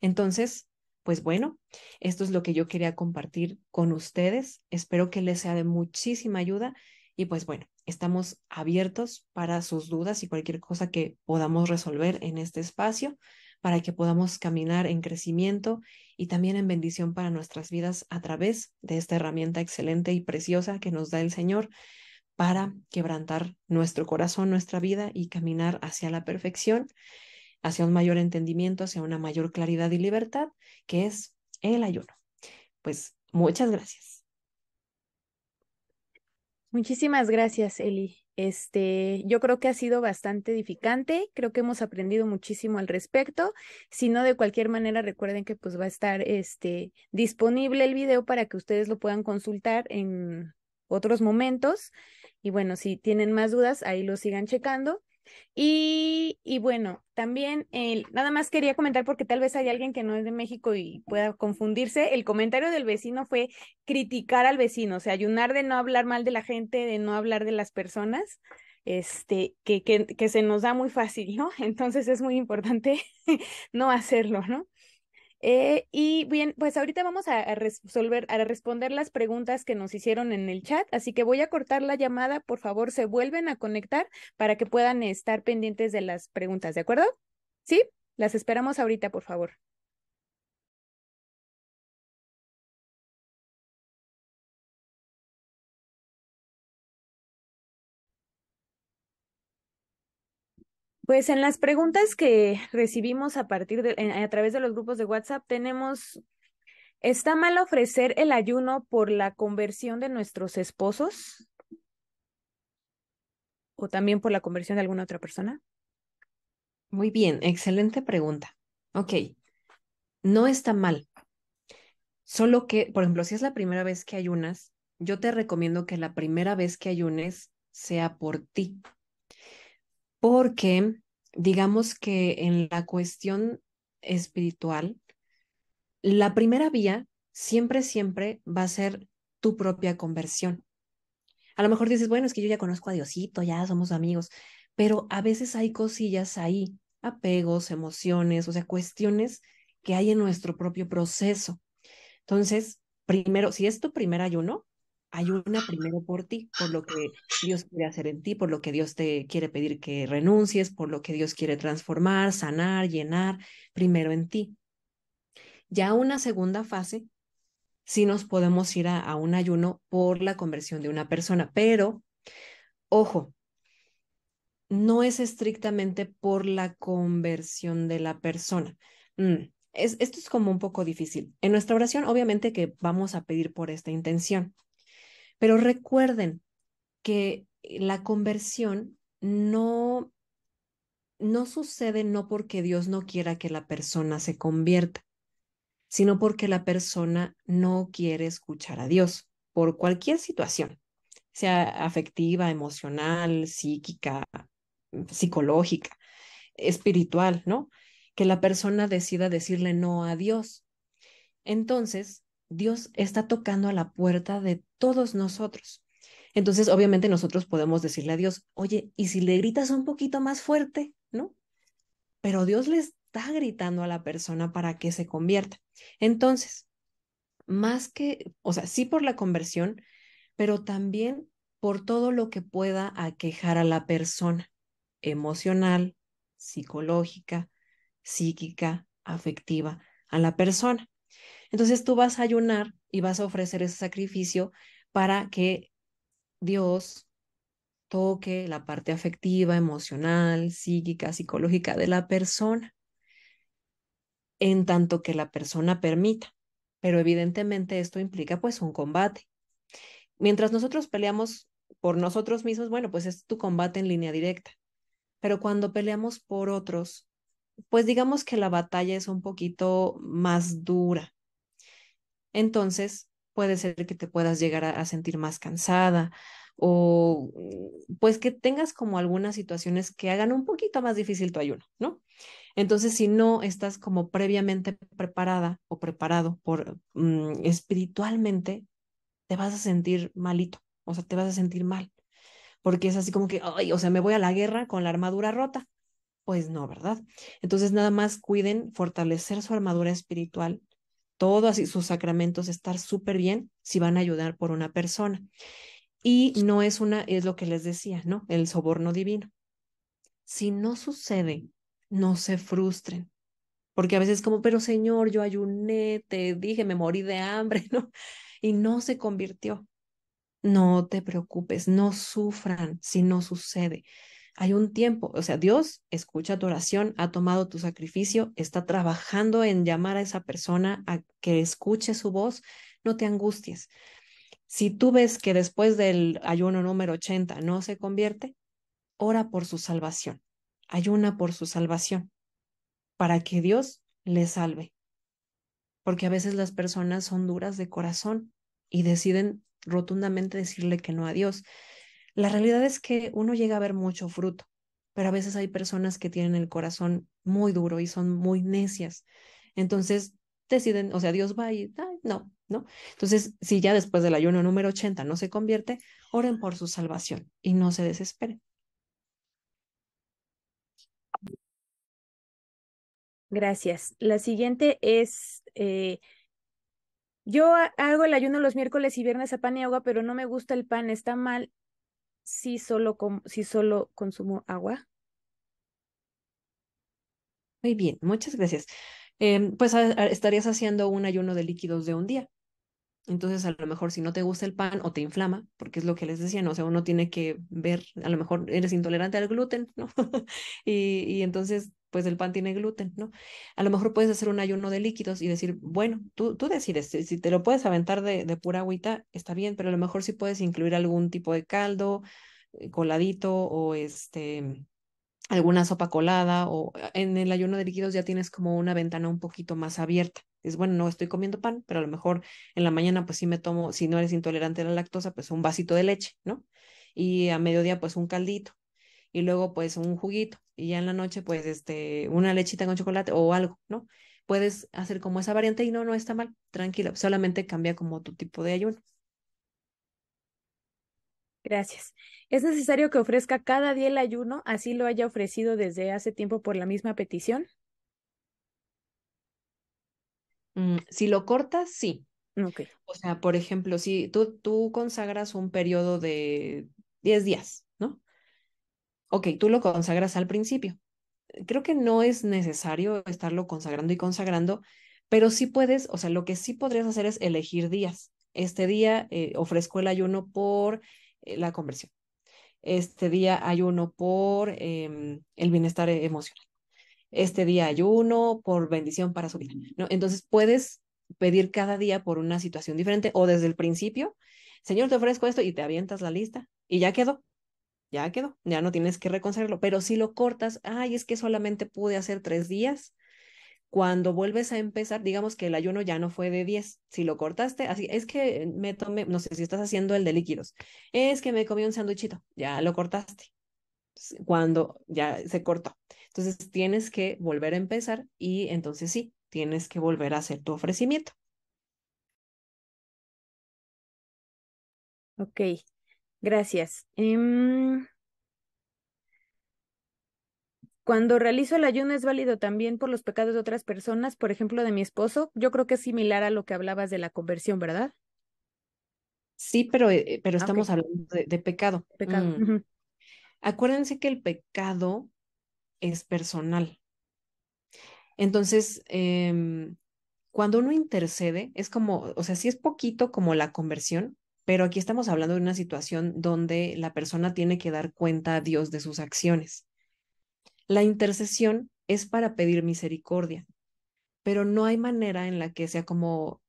Entonces, pues bueno, esto es lo que yo quería compartir con ustedes. Espero que les sea de muchísima ayuda y pues bueno, estamos abiertos para sus dudas y cualquier cosa que podamos resolver en este espacio para que podamos caminar en crecimiento y también en bendición para nuestras vidas a través de esta herramienta excelente y preciosa que nos da el Señor para quebrantar nuestro corazón, nuestra vida y caminar hacia la perfección hacia un mayor entendimiento, hacia una mayor claridad y libertad, que es el ayuno. Pues muchas gracias. Muchísimas gracias, Eli. Este, yo creo que ha sido bastante edificante, creo que hemos aprendido muchísimo al respecto. Si no, de cualquier manera, recuerden que pues va a estar este, disponible el video para que ustedes lo puedan consultar en otros momentos. Y bueno, si tienen más dudas, ahí lo sigan checando. Y, bueno, también nada más quería comentar porque tal vez hay alguien que no es de México y pueda confundirse. El comentario del vecino fue criticar al vecino, o sea, ayunar de no hablar mal de la gente, de no hablar de las personas este, que, que, que, se nos da muy fácil, ¿no? Entonces es muy importante no hacerlo, ¿no? Eh, y bien, pues ahorita vamos a resolver, a responder las preguntas que nos hicieron en el chat, así que voy a cortar la llamada, por favor, se vuelven a conectar para que puedan estar pendientes de las preguntas, ¿de acuerdo? ¿Sí? Las esperamos ahorita, por favor. Pues en las preguntas que recibimos a partir de, a través de los grupos de WhatsApp tenemos, ¿está mal ofrecer el ayuno por la conversión de nuestros esposos? ¿O también por la conversión de alguna otra persona? Muy bien, excelente pregunta. Ok, no está mal. Solo que, por ejemplo, si es la primera vez que ayunas, yo te recomiendo que la primera vez que ayunes sea por ti, porque digamos que en la cuestión espiritual, la primera vía siempre, siempre va a ser tu propia conversión. A lo mejor dices, bueno, es que yo ya conozco a Diosito, ya somos amigos, pero a veces hay cosillas ahí, apegos, emociones, o sea, cuestiones que hay en nuestro propio proceso. Entonces, primero, si es tu primer ayuno, hay primero por ti, por lo que Dios quiere hacer en ti, por lo que Dios te quiere pedir que renuncies, por lo que Dios quiere transformar, sanar, llenar, primero en ti. Ya una segunda fase, sí nos podemos ir a, un ayuno por la conversión de una persona, pero ojo, no es estrictamente por la conversión de la persona. Mm, esto es como un poco difícil. En nuestra oración, obviamente que vamos a pedir por esta intención, pero recuerden que la conversión no, no sucede no porque Dios no quiera que la persona se convierta, sino porque la persona no quiere escuchar a Dios por cualquier situación, sea afectiva, emocional, psíquica, psicológica, espiritual, ¿no? Que la persona decida decirle no a Dios. Entonces, Dios está tocando a la puerta de todos nosotros. Entonces, obviamente nosotros podemos decirle a Dios, oye, ¿y si le gritas un poquito más fuerte? ¿No? Pero Dios le está gritando a la persona para que se convierta. Entonces, más que, o sea, sí por la conversión, pero también por todo lo que pueda aquejar a la persona, emocional, psicológica, psíquica, afectiva, a la persona. Entonces tú vas a ayunar y vas a ofrecer ese sacrificio para que Dios toque la parte afectiva, emocional, psíquica, psicológica de la persona, en tanto que la persona permita. Pero evidentemente esto implica pues un combate. Mientras nosotros peleamos por nosotros mismos, bueno, pues es tu combate en línea directa. Pero cuando peleamos por otros, pues digamos que la batalla es un poquito más dura, entonces puede ser que te puedas llegar a, sentir más cansada o mm, pues que tengas como algunas situaciones que hagan un poquito más difícil tu ayuno, ¿no? Entonces, si no estás como previamente preparada o preparado por mm, espiritualmente, te vas a sentir malito, o sea, te vas a sentir mal, porque es así como que, ay, o sea, me voy a la guerra con la armadura rota. Pues no, ¿verdad? Entonces, nada más cuiden fortalecer su armadura espiritual todos sus sacramentos estar súper bien si van a ayudar por una persona. Y no es una, es lo que les decía, ¿no? El soborno divino. Si no sucede, no se frustren. Porque a veces como, pero Señor, yo ayuné, te dije, me morí de hambre, ¿no? Y no se convirtió. No te preocupes, no sufran si no sucede. Hay un tiempo, o sea, Dios escucha tu oración, ha tomado tu sacrificio, está trabajando en llamar a esa persona a que escuche su voz, no te angusties. Si tú ves que después del ayuno número 80 no se convierte, ora por su salvación, ayuna por su salvación, para que Dios le salve. Porque a veces las personas son duras de corazón y deciden rotundamente decirle que no a Dios. La realidad es que uno llega a ver mucho fruto, pero a veces hay personas que tienen el corazón muy duro y son muy necias. Entonces deciden, o sea, Dios va y Ay, no, ¿no? Entonces, si ya después del ayuno número 80 no se convierte, oren por su salvación y no se desesperen. Gracias. La siguiente es, eh, yo hago el ayuno los miércoles y viernes a pan y agua, pero no me gusta el pan, está mal si solo, si solo consumo agua? Muy bien, muchas gracias. Em, pues estarías haciendo un ayuno de líquidos de un día. Entonces, a lo mejor si no te gusta el pan o te inflama, porque es lo que les decía, ¿no? o sea, uno tiene que ver, a lo mejor eres intolerante al gluten, ¿no? y, y, entonces pues el pan tiene gluten, ¿no? A lo mejor puedes hacer un ayuno de líquidos y decir, bueno, tú, tú decides, si, te lo puedes aventar de, de, pura agüita, está bien, pero a lo mejor sí puedes incluir algún tipo de caldo, eh, coladito o este alguna sopa colada o eh, en el ayuno de líquidos ya tienes como una ventana un poquito más abierta. Es bueno, no estoy comiendo pan, pero a lo mejor en la mañana pues sí me tomo, si no eres intolerante a la lactosa, pues un vasito de leche, ¿no? Y a mediodía pues un caldito y luego pues un juguito y ya en la noche pues este, una lechita con chocolate o algo, ¿no? Puedes hacer como esa variante y no, no está mal, tranquilo, solamente cambia como tu tipo de ayuno. Gracias. ¿Es necesario que ofrezca cada día el ayuno, así lo haya ofrecido desde hace tiempo por la misma petición? Mm, si lo cortas, sí. Mm, okay. O sea, por ejemplo, si tú, tú consagras un periodo de 10 días, ok, tú lo consagras al principio. Creo que no es necesario estarlo consagrando y consagrando, pero sí puedes, o sea, lo que sí podrías hacer es elegir días. Este día eh, ofrezco el ayuno por eh, la conversión. Este día ayuno por em, el bienestar emocional. Este día ayuno por bendición para su vida. ¿no? Entonces puedes pedir cada día por una situación diferente o desde el principio, Señor, te ofrezco esto y te avientas la lista y ya quedó ya quedó, ya no tienes que reconocerlo, Pero si lo cortas, ay, es que solamente pude hacer tres días. Cuando vuelves a empezar, digamos que el ayuno ya no fue de diez, Si lo cortaste, así es que me tomé, no sé si estás haciendo el de líquidos, es que me comí un sándwichito, ya lo cortaste. Cuando ya se cortó. Entonces tienes que volver a empezar y entonces sí, tienes que volver a hacer tu ofrecimiento. Ok, Gracias. Em, cuando realizo el ayuno es válido también por los pecados de otras personas, por ejemplo, de mi esposo. Yo creo que es similar a lo que hablabas de la conversión, ¿verdad? Sí, pero, eh, pero ah, estamos hablando de, pecado. Mm. Acuérdense que el pecado es personal. Entonces, em, cuando uno intercede, es como, o sea, si es poquito como la conversión, pero aquí estamos hablando de una situación donde la persona tiene que dar cuenta a Dios de sus acciones. La intercesión es para pedir misericordia, pero no hay manera en la que sea como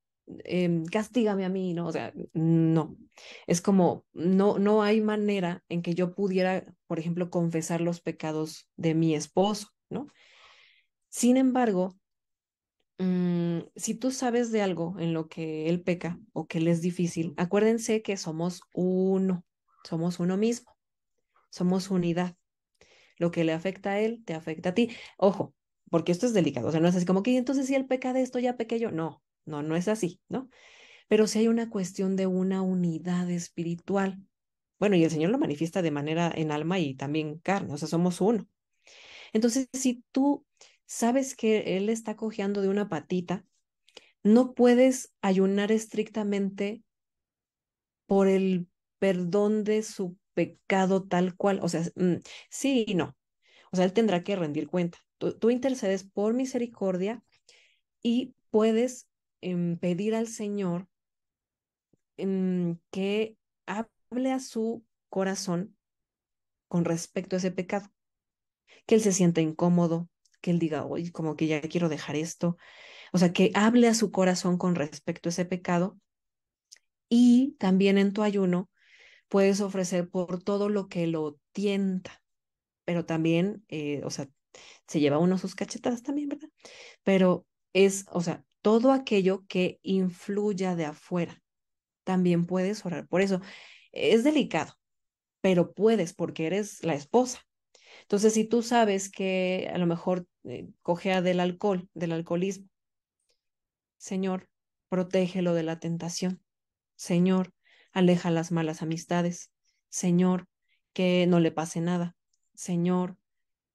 eh, castígame a mí, ¿no? O sea, no. Es como, no, no hay manera en que yo pudiera, por ejemplo, confesar los pecados de mi esposo, ¿no? Sin embargo, Mm, si tú sabes de algo en lo que él peca o que le es difícil, acuérdense que somos uno, somos uno mismo, somos unidad. Lo que le afecta a él, te afecta a ti. Ojo, porque esto es delicado, o sea, no es así como que entonces si él peca de esto, ya pequeño yo. No, no, no es así, ¿no? Pero si hay una cuestión de una unidad espiritual. Bueno, y el Señor lo manifiesta de manera en alma y también carne, o sea, somos uno. Entonces, si tú sabes que él está cojeando de una patita, no puedes ayunar estrictamente por el perdón de su pecado tal cual. O sea, mm, sí y no. O sea, él tendrá que rendir cuenta. Tú, intercedes por misericordia y puedes em, pedir al Señor em, que hable a su corazón con respecto a ese pecado. Que él se sienta incómodo, que él diga, hoy como que ya quiero dejar esto. O sea, que hable a su corazón con respecto a ese pecado. Y también en tu ayuno puedes ofrecer por todo lo que lo tienta, pero también, eh, o sea, se lleva uno sus cachetadas también, ¿verdad? Pero es, o sea, todo aquello que influya de afuera. También puedes orar. Por eso es delicado, pero puedes porque eres la esposa entonces, si tú sabes que a lo mejor eh, cogea del alcohol, del alcoholismo, Señor, protégelo de la tentación. Señor, aleja las malas amistades. Señor, que no le pase nada. Señor,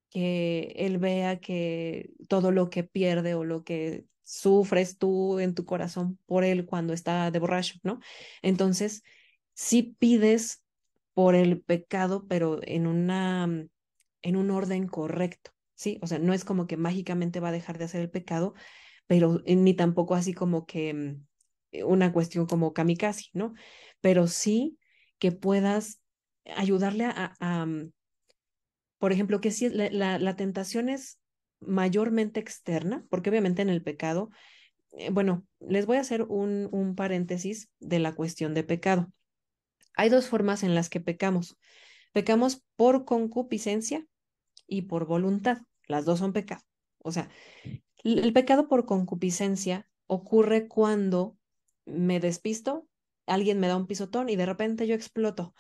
que él vea que todo lo que pierde o lo que sufres tú en tu corazón por él cuando está de borracho, ¿no? Entonces, si pides por el pecado, pero en una en un orden correcto, ¿sí? O sea, no es como que mágicamente va a dejar de hacer el pecado, pero eh, ni tampoco así como que mm, eh, una cuestión como kamikaze, ¿no? Pero sí que puedas ayudarle a, mm, por ejemplo, que si la, la, tentación es mayormente externa, porque obviamente en el pecado, eh, bueno, les voy a hacer un, un paréntesis de la cuestión de pecado. Hay dos formas en las que pecamos. Pecamos por concupiscencia y por voluntad. Las dos son pecado. O sea, el pecado por concupiscencia ocurre cuando me despisto, alguien me da un pisotón y de repente yo exploto.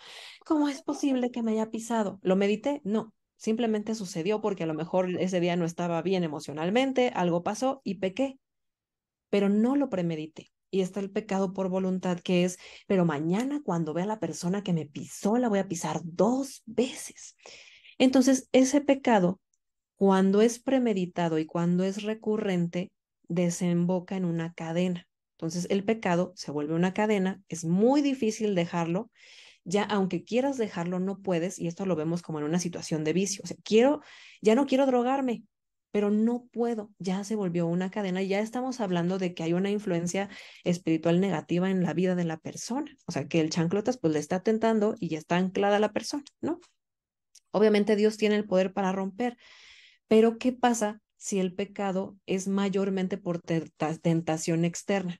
¿Cómo es posible que me haya pisado? ¿Lo medité? No, simplemente sucedió porque a lo mejor ese día no estaba bien emocionalmente, algo pasó y pequé, pero no lo premedité. Y está el pecado por voluntad que es, pero mañana cuando vea a la persona que me pisó, la voy a pisar dos veces. Entonces, ese pecado, cuando es premeditado y cuando es recurrente, desemboca en una cadena. Entonces, el pecado se vuelve una cadena, es muy difícil dejarlo. Ya aunque quieras dejarlo, no puedes, y esto lo vemos como en una situación de vicio. O sea, quiero, ya no quiero drogarme, pero no puedo, ya se volvió una cadena, ya estamos hablando de que hay una influencia espiritual negativa en la vida de la persona, o sea, que el chanclotas pues le está tentando y ya está anclada la persona, ¿no? Obviamente Dios tiene el poder para romper, pero ¿qué pasa si el pecado es mayormente por tentación externa?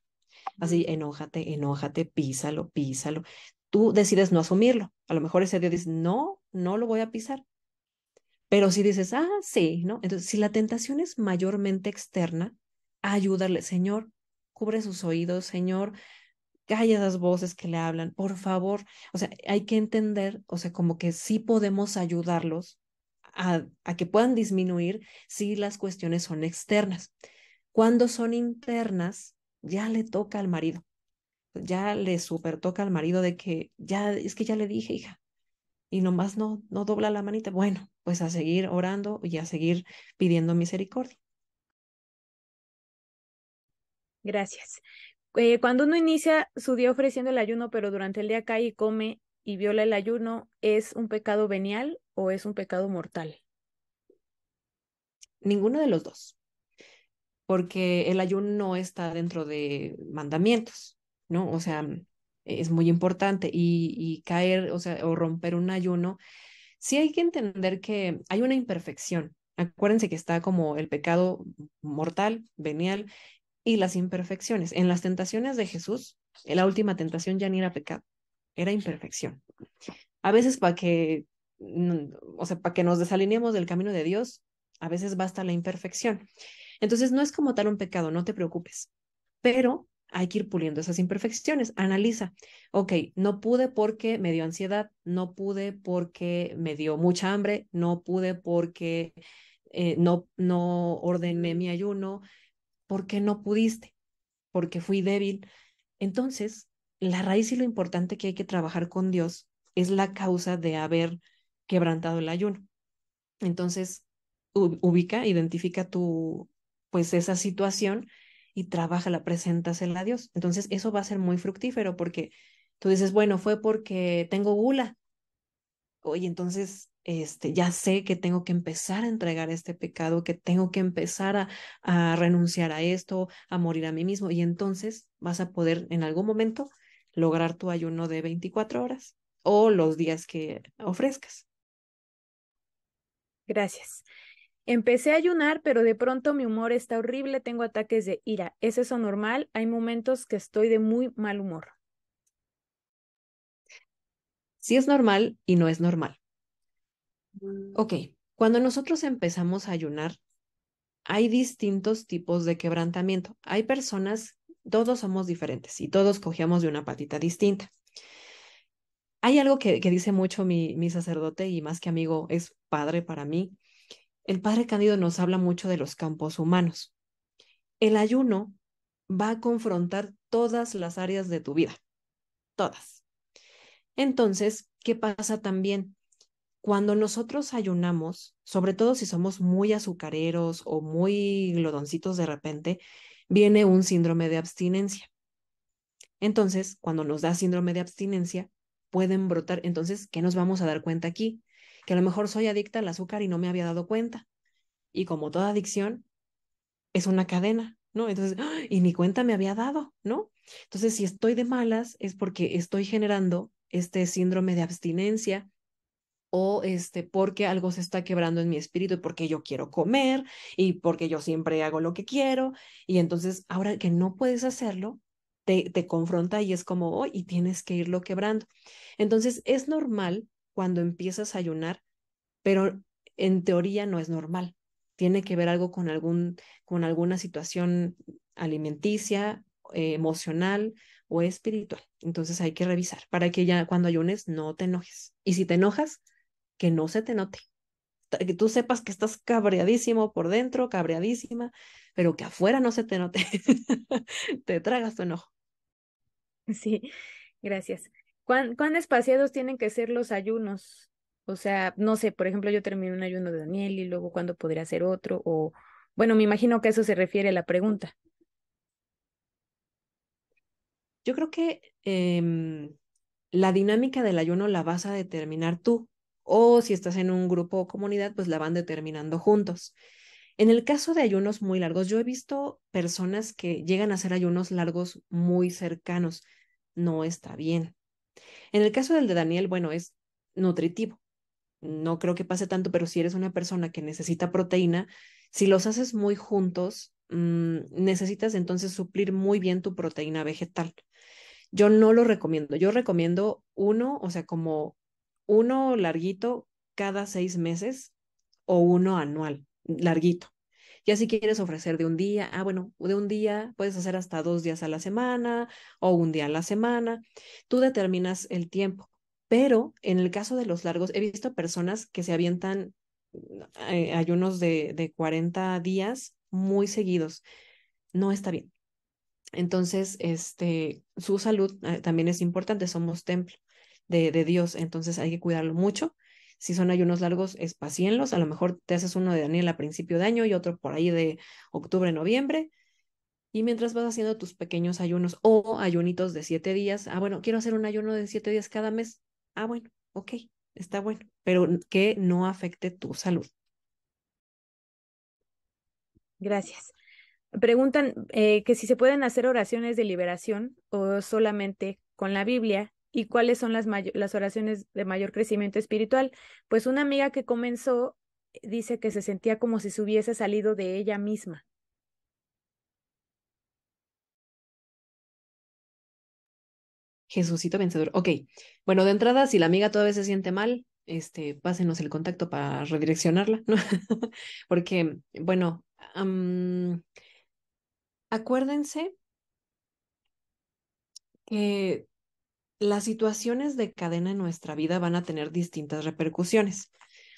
Así, enójate, enójate, písalo, písalo. Tú decides no asumirlo. A lo mejor ese Dios dice, no, no lo voy a pisar. Pero si dices, ah, sí, ¿no? Entonces, si la tentación es mayormente externa, ayúdale, Señor, cubre sus oídos, Señor, calla esas voces que le hablan, por favor. O sea, hay que entender, o sea, como que sí podemos ayudarlos a, a que puedan disminuir si las cuestiones son externas. Cuando son internas, ya le toca al marido, ya le super toca al marido de que ya, es que ya le dije, hija, y nomás no, no dobla la manita. Bueno, pues a seguir orando y a seguir pidiendo misericordia. Gracias. Eh, cuando uno inicia su día ofreciendo el ayuno, pero durante el día cae y come y viola el ayuno, ¿es un pecado venial o es un pecado mortal? Ninguno de los dos, porque el ayuno no está dentro de mandamientos, ¿no? O sea, mm, es muy importante y, caer, o sea, o romper un ayuno, sí hay que entender que hay una imperfección. Acuérdense que está como el pecado mortal, venial, y las imperfecciones. En las tentaciones de Jesús, en la última tentación ya ni era pecado, era imperfección. A veces para que, o sea, para que nos desalineemos del camino de Dios, a veces basta la imperfección. Entonces no es como tal un pecado, no te preocupes, pero hay que ir puliendo esas imperfecciones. Analiza, ok, no pude porque me dio ansiedad, no pude porque me dio mucha hambre, no pude porque eh, no, no ordené mi ayuno, porque no pudiste, porque fui débil. Entonces, la raíz y lo importante que hay que trabajar con Dios es la causa de haber quebrantado el ayuno. Entonces, ubica, identifica tu, pues esa situación y trabaja, la preséntasela a Dios. Entonces, eso va a ser muy fructífero porque tú dices, bueno, fue porque tengo gula. Oye, entonces este, ya sé que tengo que empezar a entregar este pecado, que tengo que empezar a, a renunciar a esto, a morir a mí mismo, y entonces vas a poder en algún momento lograr tu ayuno de 24 horas o los días que ofrezcas. Gracias. Empecé a ayunar, pero de pronto mi humor está horrible, tengo ataques de ira. ¿Es eso normal? Hay momentos que estoy de muy mal humor. Sí es normal y no es normal. Ok, cuando nosotros empezamos a ayunar, hay distintos tipos de quebrantamiento. Hay personas, todos somos diferentes y todos cogíamos de una patita distinta. Hay algo que, dice mucho mi, mi sacerdote y más que amigo es padre para mí. El padre Cándido nos habla mucho de los campos humanos. El ayuno va a confrontar todas las áreas de tu vida, todas. Entonces, ¿qué pasa también? cuando nosotros ayunamos, sobre todo si somos muy azucareros o muy glodoncitos de repente, viene un síndrome de abstinencia. Entonces, cuando nos da síndrome de abstinencia, pueden brotar. Entonces, ¿qué nos vamos a dar cuenta aquí? Que a lo mejor soy adicta al azúcar y no me había dado cuenta. Y como toda adicción, es una cadena, ¿no? Entonces, ¡ah! y ni cuenta me había dado, ¿no? Entonces, si estoy de malas, es porque estoy generando este síndrome de abstinencia o este, porque algo se está quebrando en mi espíritu, porque yo quiero comer y porque yo siempre hago lo que quiero. Y entonces ahora que no puedes hacerlo, te, te confronta y es como, hoy y tienes que irlo quebrando. Entonces es normal cuando empiezas a ayunar, pero en teoría no es normal. Tiene que ver algo con, algún, con alguna situación alimenticia, eh, emocional o espiritual. Entonces hay que revisar para que ya cuando ayunes no te enojes. Y si te enojas, que no se te note. Que tú sepas que estás cabreadísimo por dentro, cabreadísima, pero que afuera no se te note. te tragas tu enojo. Sí, gracias. ¿Cuán, ¿Cuán espaciados tienen que ser los ayunos? O sea, no sé, por ejemplo, yo terminé un ayuno de Daniel y luego cuándo podría hacer otro, o bueno, me imagino que eso se refiere a la pregunta. Yo creo que em, la dinámica del ayuno la vas a determinar tú o si estás en un grupo o comunidad, pues la van determinando juntos. En el caso de ayunos muy largos, yo he visto personas que llegan a hacer ayunos largos muy cercanos. No está bien. En el caso del de Daniel, bueno, es nutritivo. No creo que pase tanto, pero si eres una persona que necesita proteína, si los haces muy juntos, mm, necesitas entonces suplir muy bien tu proteína vegetal. Yo no lo recomiendo. Yo recomiendo uno, o sea, como uno larguito cada seis meses o uno anual, larguito. Ya si quieres ofrecer de un día, ah, bueno, de un día puedes hacer hasta dos días a la semana o un día a la semana. Tú determinas el tiempo. Pero en el caso de los largos, he visto personas que se avientan eh, ayunos de, 40 días muy seguidos. No está bien. Entonces, este, su salud eh, también es importante, somos templo de, Dios, entonces hay que cuidarlo mucho. Si son ayunos largos, espacienlos. A lo mejor te haces uno de Daniel a principio de año y otro por ahí de octubre, noviembre. Y mientras vas haciendo tus pequeños ayunos o ayunitos de siete días, ah, bueno, quiero hacer un ayuno de siete días cada mes. Ah, bueno, ok, está bueno, pero que no afecte tu salud. Gracias. Preguntan eh, que si se pueden hacer oraciones de liberación o solamente con la Biblia ¿Y cuáles son las, oraciones de mayor crecimiento espiritual? Pues una amiga que comenzó eh, dice que se sentía como si se hubiese salido de ella misma. Jesucito vencedor. Ok, bueno, de entrada, si la amiga todavía se siente mal, este, pásenos el contacto para redireccionarla, ¿no? Porque, bueno, acuérdense que las situaciones de cadena en nuestra vida van a tener distintas repercusiones.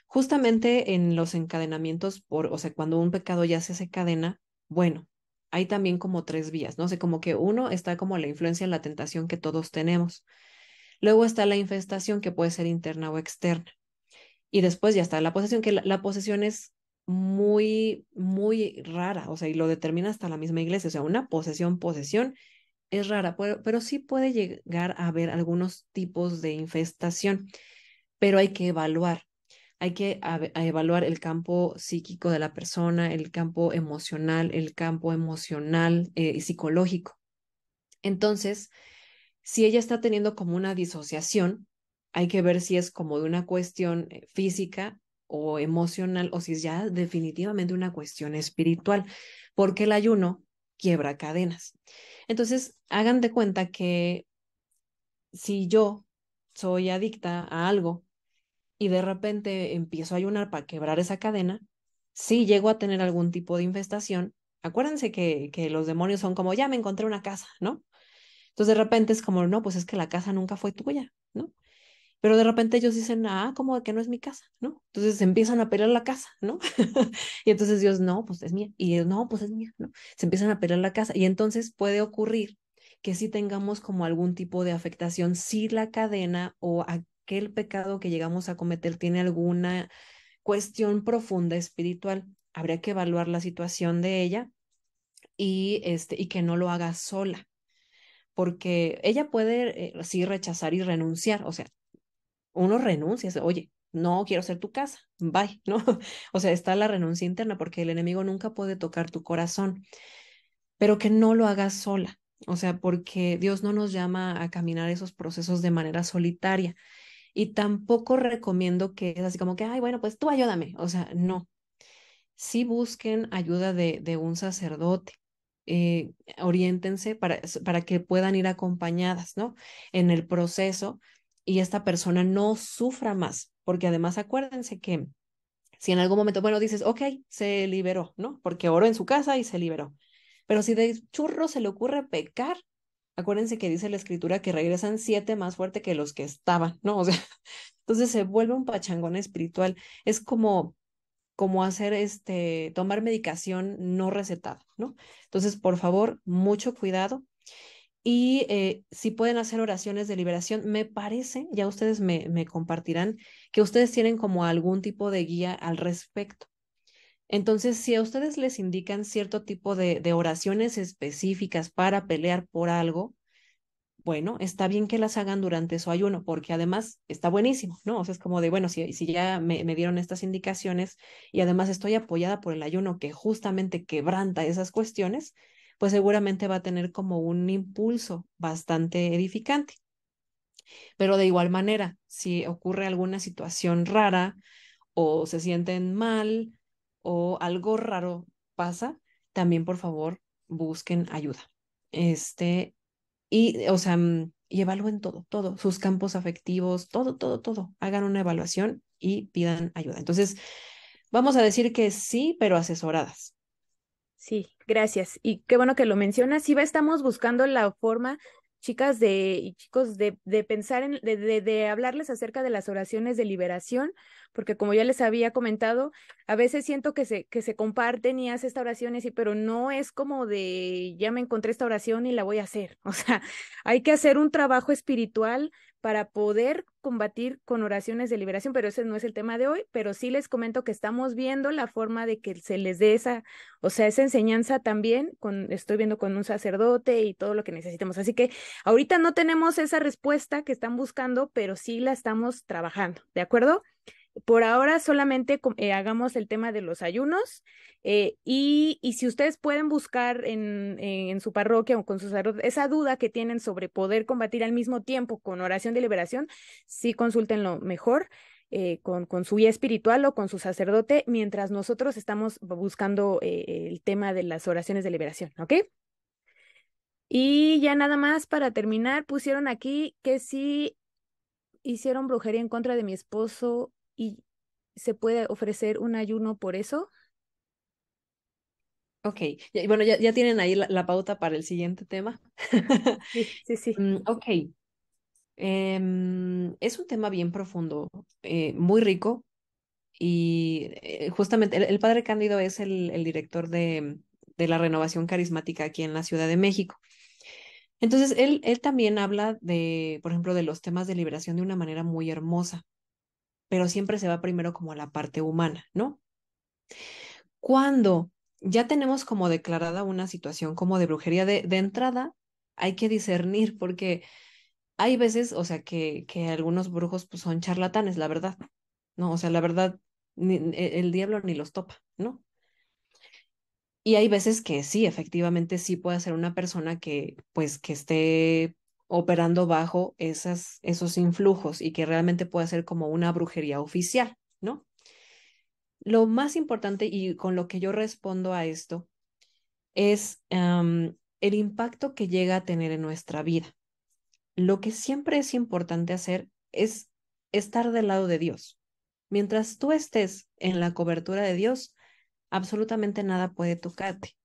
Justamente en los encadenamientos por, o sea, cuando un pecado ya se hace cadena, bueno, hay también como tres vías, no sé, como que uno está como la influencia, la tentación que todos tenemos. Luego está la infestación que puede ser interna o externa. Y después ya está la posesión, que la posesión es muy, muy rara, o sea, y lo determina hasta la misma iglesia, o sea, una posesión, posesión es rara, pero, sí puede llegar a haber algunos tipos de infestación, pero hay que evaluar. Hay que evaluar el campo psíquico de la persona, el campo emocional, el campo emocional eh, y psicológico. Entonces, si ella está teniendo como una disociación, hay que ver si es como de una cuestión eh, física o emocional o si es ya definitivamente una cuestión espiritual, porque el ayuno quiebra cadenas. Entonces, hagan de cuenta que si yo soy adicta a algo y de repente empiezo a ayunar para quebrar esa cadena, si llego a tener algún tipo de infestación, acuérdense que, que los demonios son como, ya me encontré una casa, ¿no? Entonces de repente es como, no, pues es que la casa nunca fue tuya, ¿no? pero de repente ellos dicen, ah, como que no es mi casa, ¿no? Entonces empiezan a pelear la casa, ¿no? y entonces Dios, no, pues es mía, y Dios, no, pues es mía, ¿no? Se empiezan a pelear la casa y entonces puede ocurrir que si tengamos como algún tipo de afectación, si la cadena o aquel pecado que llegamos a cometer tiene alguna cuestión profunda espiritual. Habría que evaluar la situación de ella y, este, y que no lo haga sola, porque ella puede así eh, sí rechazar y renunciar, o sea, uno renuncia, oye, no quiero ser tu casa, bye, ¿no? O sea, está la renuncia interna porque el enemigo nunca puede tocar tu corazón, pero que no lo hagas sola, o sea, porque Dios no nos llama a caminar esos procesos de manera solitaria y tampoco recomiendo que es así como que, ay, bueno, pues tú ayúdame, o sea, no. Sí busquen ayuda de, de un sacerdote, eh, oriéntense para, para que puedan ir acompañadas, ¿no? En el proceso, y esta persona no sufra más, porque además acuérdense que si en algún momento, bueno, dices, ok, se liberó, ¿no? Porque oró en su casa y se liberó. Pero si de churro se le ocurre pecar, acuérdense que dice la escritura que regresan siete más fuerte que los que estaban, ¿no? O sea, entonces se vuelve un pachangón espiritual. Es como como hacer este tomar medicación no recetada, ¿no? Entonces, por favor, mucho cuidado y eh, si pueden hacer oraciones de liberación, me parece, ya ustedes me, me compartirán, que ustedes tienen como algún tipo de guía al respecto. Entonces, si a ustedes les indican cierto tipo de, de, oraciones específicas para pelear por algo, bueno, está bien que las hagan durante su ayuno, porque además está buenísimo, ¿no? O sea, es como de, bueno, si, si ya me, me dieron estas indicaciones y además estoy apoyada por el ayuno que justamente quebranta esas cuestiones, pues seguramente va a tener como un impulso bastante edificante. Pero de igual manera, si ocurre alguna situación rara o se sienten mal o algo raro pasa, también por favor busquen ayuda. Este, y, o sea, mm, y evalúen todo, todo, sus campos afectivos, todo, todo, todo. Hagan una evaluación y pidan ayuda. Entonces, vamos a decir que sí, pero asesoradas. Sí, gracias. Y qué bueno que lo mencionas. Sí, estamos buscando la forma, chicas de, y chicos, de, de pensar en, de, de, de hablarles acerca de las oraciones de liberación, porque como ya les había comentado, a veces siento que se, que se comparten y hace esta oración y pero no es como de ya me encontré esta oración y la voy a hacer. O sea, hay que hacer un trabajo espiritual para poder combatir con oraciones de liberación, pero ese no es el tema de hoy, pero sí les comento que estamos viendo la forma de que se les dé esa, o sea, esa enseñanza también, estoy viendo con un sacerdote y todo lo que necesitemos. Así que ahorita no tenemos esa respuesta que están buscando, pero sí la estamos trabajando, ¿de acuerdo? Por ahora solamente eh, hagamos el tema de los ayunos eh, y, si ustedes pueden buscar en, eh, en su parroquia o con sacerdote esa duda que tienen sobre poder combatir al mismo tiempo con oración de liberación, sí consúltenlo mejor. con, con, su guía espiritual o con su sacerdote, mientras nosotros estamos buscando el tema de las oraciones de liberación, ¿ok? Y ya nada más para terminar, pusieron aquí que si hicieron brujería en contra de mi esposo y se puede ofrecer un ayuno por eso. Ok, bueno, ya, ya tienen ahí la, pauta para el siguiente tema. sí, sí, sí. Mm, ok. Em, es un tema bien profundo, eh, muy rico. Y eh, justamente el, padre Cándido es el, el director de, de, la renovación carismática aquí en la Ciudad de México. Entonces, él, él también habla de, por ejemplo, de los temas de liberación de una manera muy hermosa pero siempre se va primero como a la parte humana, ¿no? Cuando ya tenemos como declarada una situación como de brujería de, entrada, hay que discernir porque hay veces, o sea, que, algunos brujos pues, son charlatanes, la verdad, ¿no? O sea, la verdad, e, el diablo ni los topa, ¿no? Y hay veces que sí, efectivamente sí puede ser una persona que, pues, que esté operando bajo esos influjos y que realmente puede ser como una brujería oficial, ¿no? Lo más importante y con lo que yo respondo a esto es el impacto que llega a tener en nuestra vida. Lo que siempre es importante hacer es estar del lado de Dios. Mientras tú estés en la cobertura de Dios, absolutamente nada puede tocarte.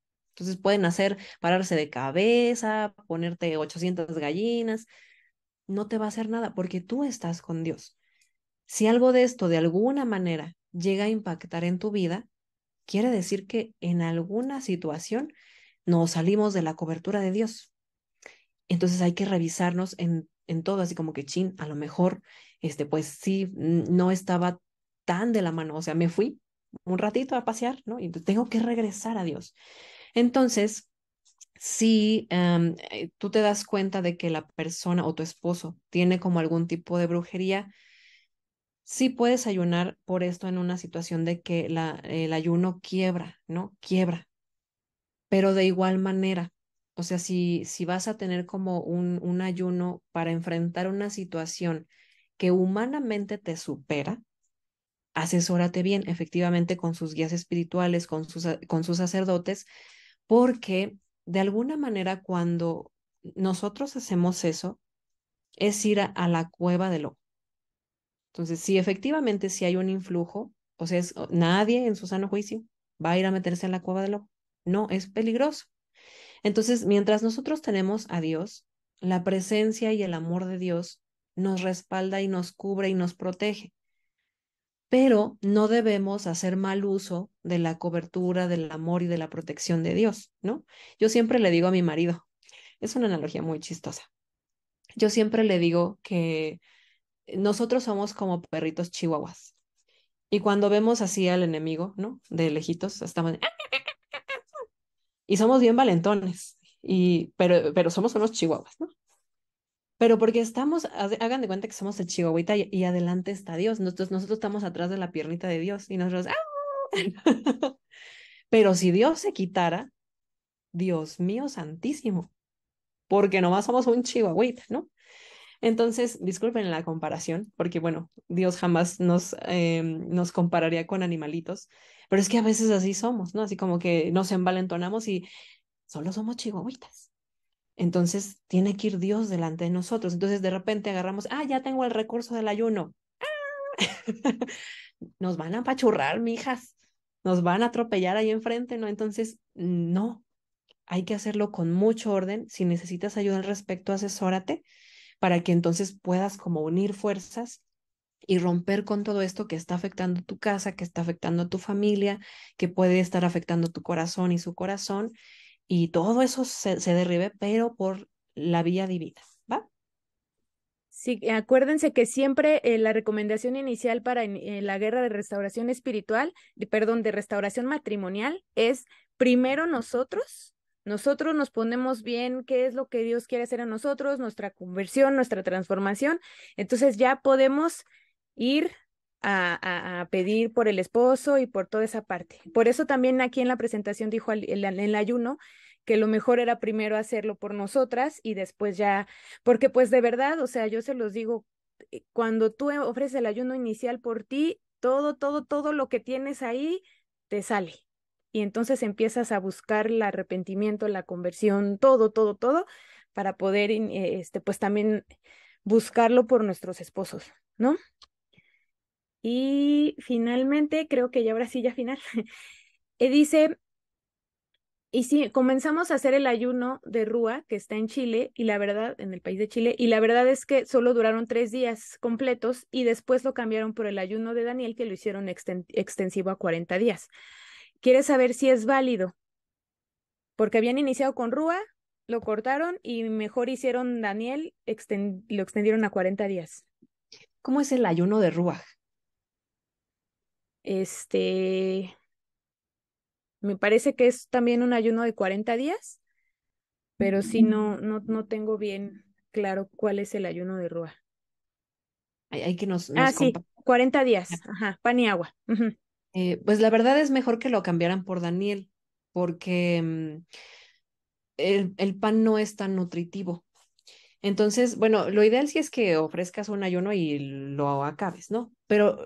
Entonces pueden hacer pararse de cabeza, ponerte 800 gallinas, no te va a hacer nada porque tú estás con Dios. Si algo de esto de alguna manera llega a impactar en tu vida, quiere decir que en alguna situación nos salimos de la cobertura de Dios. Entonces hay que revisarnos en, en todo, así como que chin, a lo mejor, este, pues sí, no estaba tan de la mano, o sea, me fui un ratito a pasear, ¿no? Y tengo que regresar a Dios. Entonces, si em, eh, tú te das cuenta de que la persona o tu esposo tiene como algún tipo de brujería, sí puedes ayunar por esto en una situación de que la, el ayuno quiebra, ¿no? Quiebra. Pero de igual manera, o sea, si, si vas a tener como un, un ayuno para enfrentar una situación que humanamente te supera, asesórate bien, efectivamente, con sus guías espirituales, con sus, con sus sacerdotes, porque de alguna manera cuando nosotros hacemos eso, es ir a, la cueva del ojo. Entonces, si efectivamente si hay un influjo, o sea, nadie en su sano juicio va a ir a meterse en la cueva del ojo. No, es peligroso. Entonces, mientras nosotros tenemos a Dios, la presencia y el amor de Dios nos respalda y nos cubre y nos protege pero no debemos hacer mal uso de la cobertura, del amor y de la protección de Dios, ¿no? Yo siempre le digo a mi marido, es una analogía muy chistosa, yo siempre le digo que nosotros somos como perritos chihuahuas y cuando vemos así al enemigo, ¿no? De lejitos, estamos... Y somos bien valentones, y, pero, pero somos unos chihuahuas, ¿no? pero porque estamos, hagan de cuenta que somos el chihuahuita y, adelante está Dios, nosotros, nosotros estamos atrás de la piernita de Dios y nosotros, ¡ah! pero si Dios se quitara, Dios mío santísimo, porque nomás somos un chihuahuita, ¿no? Entonces, disculpen la comparación, porque bueno, Dios jamás nos, em, nos compararía con animalitos, pero es que a veces así somos, ¿no? Así como que nos envalentonamos y solo somos chihuahuitas. Entonces tiene que ir Dios delante de nosotros. Entonces de repente agarramos, ah, ya tengo el recurso del ayuno. Nos van a pachurrar, mijas. Nos van a atropellar ahí enfrente, ¿no? Entonces, no. Hay que hacerlo con mucho orden. Si necesitas ayuda al respecto, asesórate para que entonces puedas como unir fuerzas y romper con todo esto que está afectando tu casa, que está afectando a tu familia, que puede estar afectando tu corazón y su corazón, y todo eso se, se derribe, pero por la vía divina. ¿va? Sí, eh, acuérdense que siempre eh, la recomendación inicial para eh, la guerra de restauración espiritual, perdón, de restauración matrimonial, es primero nosotros, nosotros nos ponemos bien qué es lo que Dios quiere hacer a nosotros, nuestra conversión, nuestra transformación. Entonces ya podemos ir a, pedir por el esposo y por toda esa parte. Por eso también aquí en la presentación dijo el, ayuno que lo mejor era primero hacerlo por nosotras y después ya, porque pues de verdad, o sea, yo se los digo, eh, cuando tú ofreces el ayuno inicial por ti, todo, todo, todo lo que tienes ahí te sale. Y entonces empiezas a buscar el arrepentimiento, la conversión, todo, todo, todo, para poder, eh, este, pues también buscarlo por nuestros esposos, ¿no? Y finalmente, creo que ya ahora sí, ya final, eh, dice, y sí, comenzamos a hacer el ayuno de Rúa, que está en Chile, y la verdad, en el país de Chile, y la verdad es que solo duraron tres días completos y después lo cambiaron por el ayuno de Daniel, que lo hicieron extensivo a 40 días. ¿Quieres saber si es válido? Porque habían iniciado con Rúa, lo cortaron y mejor hicieron Daniel, lo extendieron a 40 días. ¿Cómo es el ayuno de Rúa? Este, me parece que es también un ayuno de 40 días, pero si no, no, no tengo bien claro cuál es el ayuno de Rúa. Hay, que nos, Ah, sí, 40 días, ajá, pan y agua. Eh, pues la verdad es mejor que lo cambiaran por Daniel, porque mm, el, el pan no es tan nutritivo. Entonces, bueno, lo ideal sí es que ofrezcas un ayuno y lo acabes, ¿no? Pero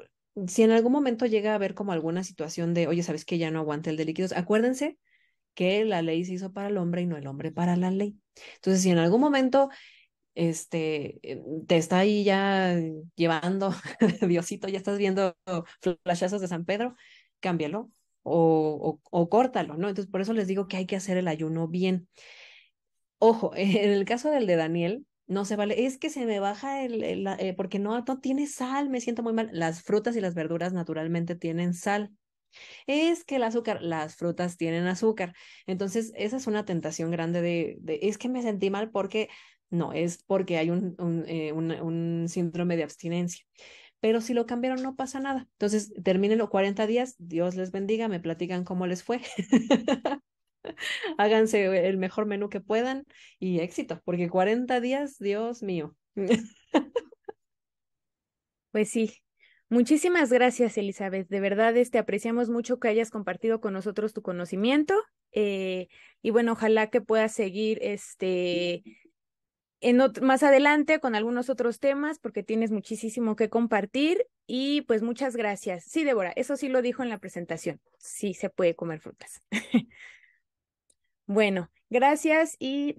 si en algún momento llega a haber como alguna situación de, oye, ¿sabes que ya no aguante el de líquidos? Acuérdense que la ley se hizo para el hombre y no el hombre para la ley. Entonces, si en algún momento este, eh, te está ahí ya llevando, Diosito, ya estás viendo flashazos de San Pedro, cámbialo o, o, o córtalo, ¿no? Entonces, por eso les digo que hay que hacer el ayuno bien. Ojo, en el caso del de Daniel, no se vale, es que se me baja el, eh, porque no, tiene sal, me siento muy mal. Las frutas y las verduras naturalmente tienen sal. Es que el azúcar, las frutas tienen azúcar. Entonces, esa es una tentación grande de, de es que me sentí mal porque no, es porque hay un, un, eh, un, un síndrome de abstinencia pero si lo cambiaron no pasa nada. Entonces, terminen los 40 días, Dios les bendiga, me platican cómo les fue. Háganse eh, el mejor menú que puedan y éxito, porque 40 días, Dios mío. pues sí. Muchísimas gracias, Elizabeth. De verdad, te este, apreciamos mucho que hayas compartido con nosotros tu conocimiento. Eh, y bueno, ojalá que puedas seguir este en más adelante con algunos otros temas porque tienes muchísimo que compartir y pues muchas gracias. Sí, Débora, eso sí lo dijo en la presentación. Sí se puede comer frutas. Bueno, gracias y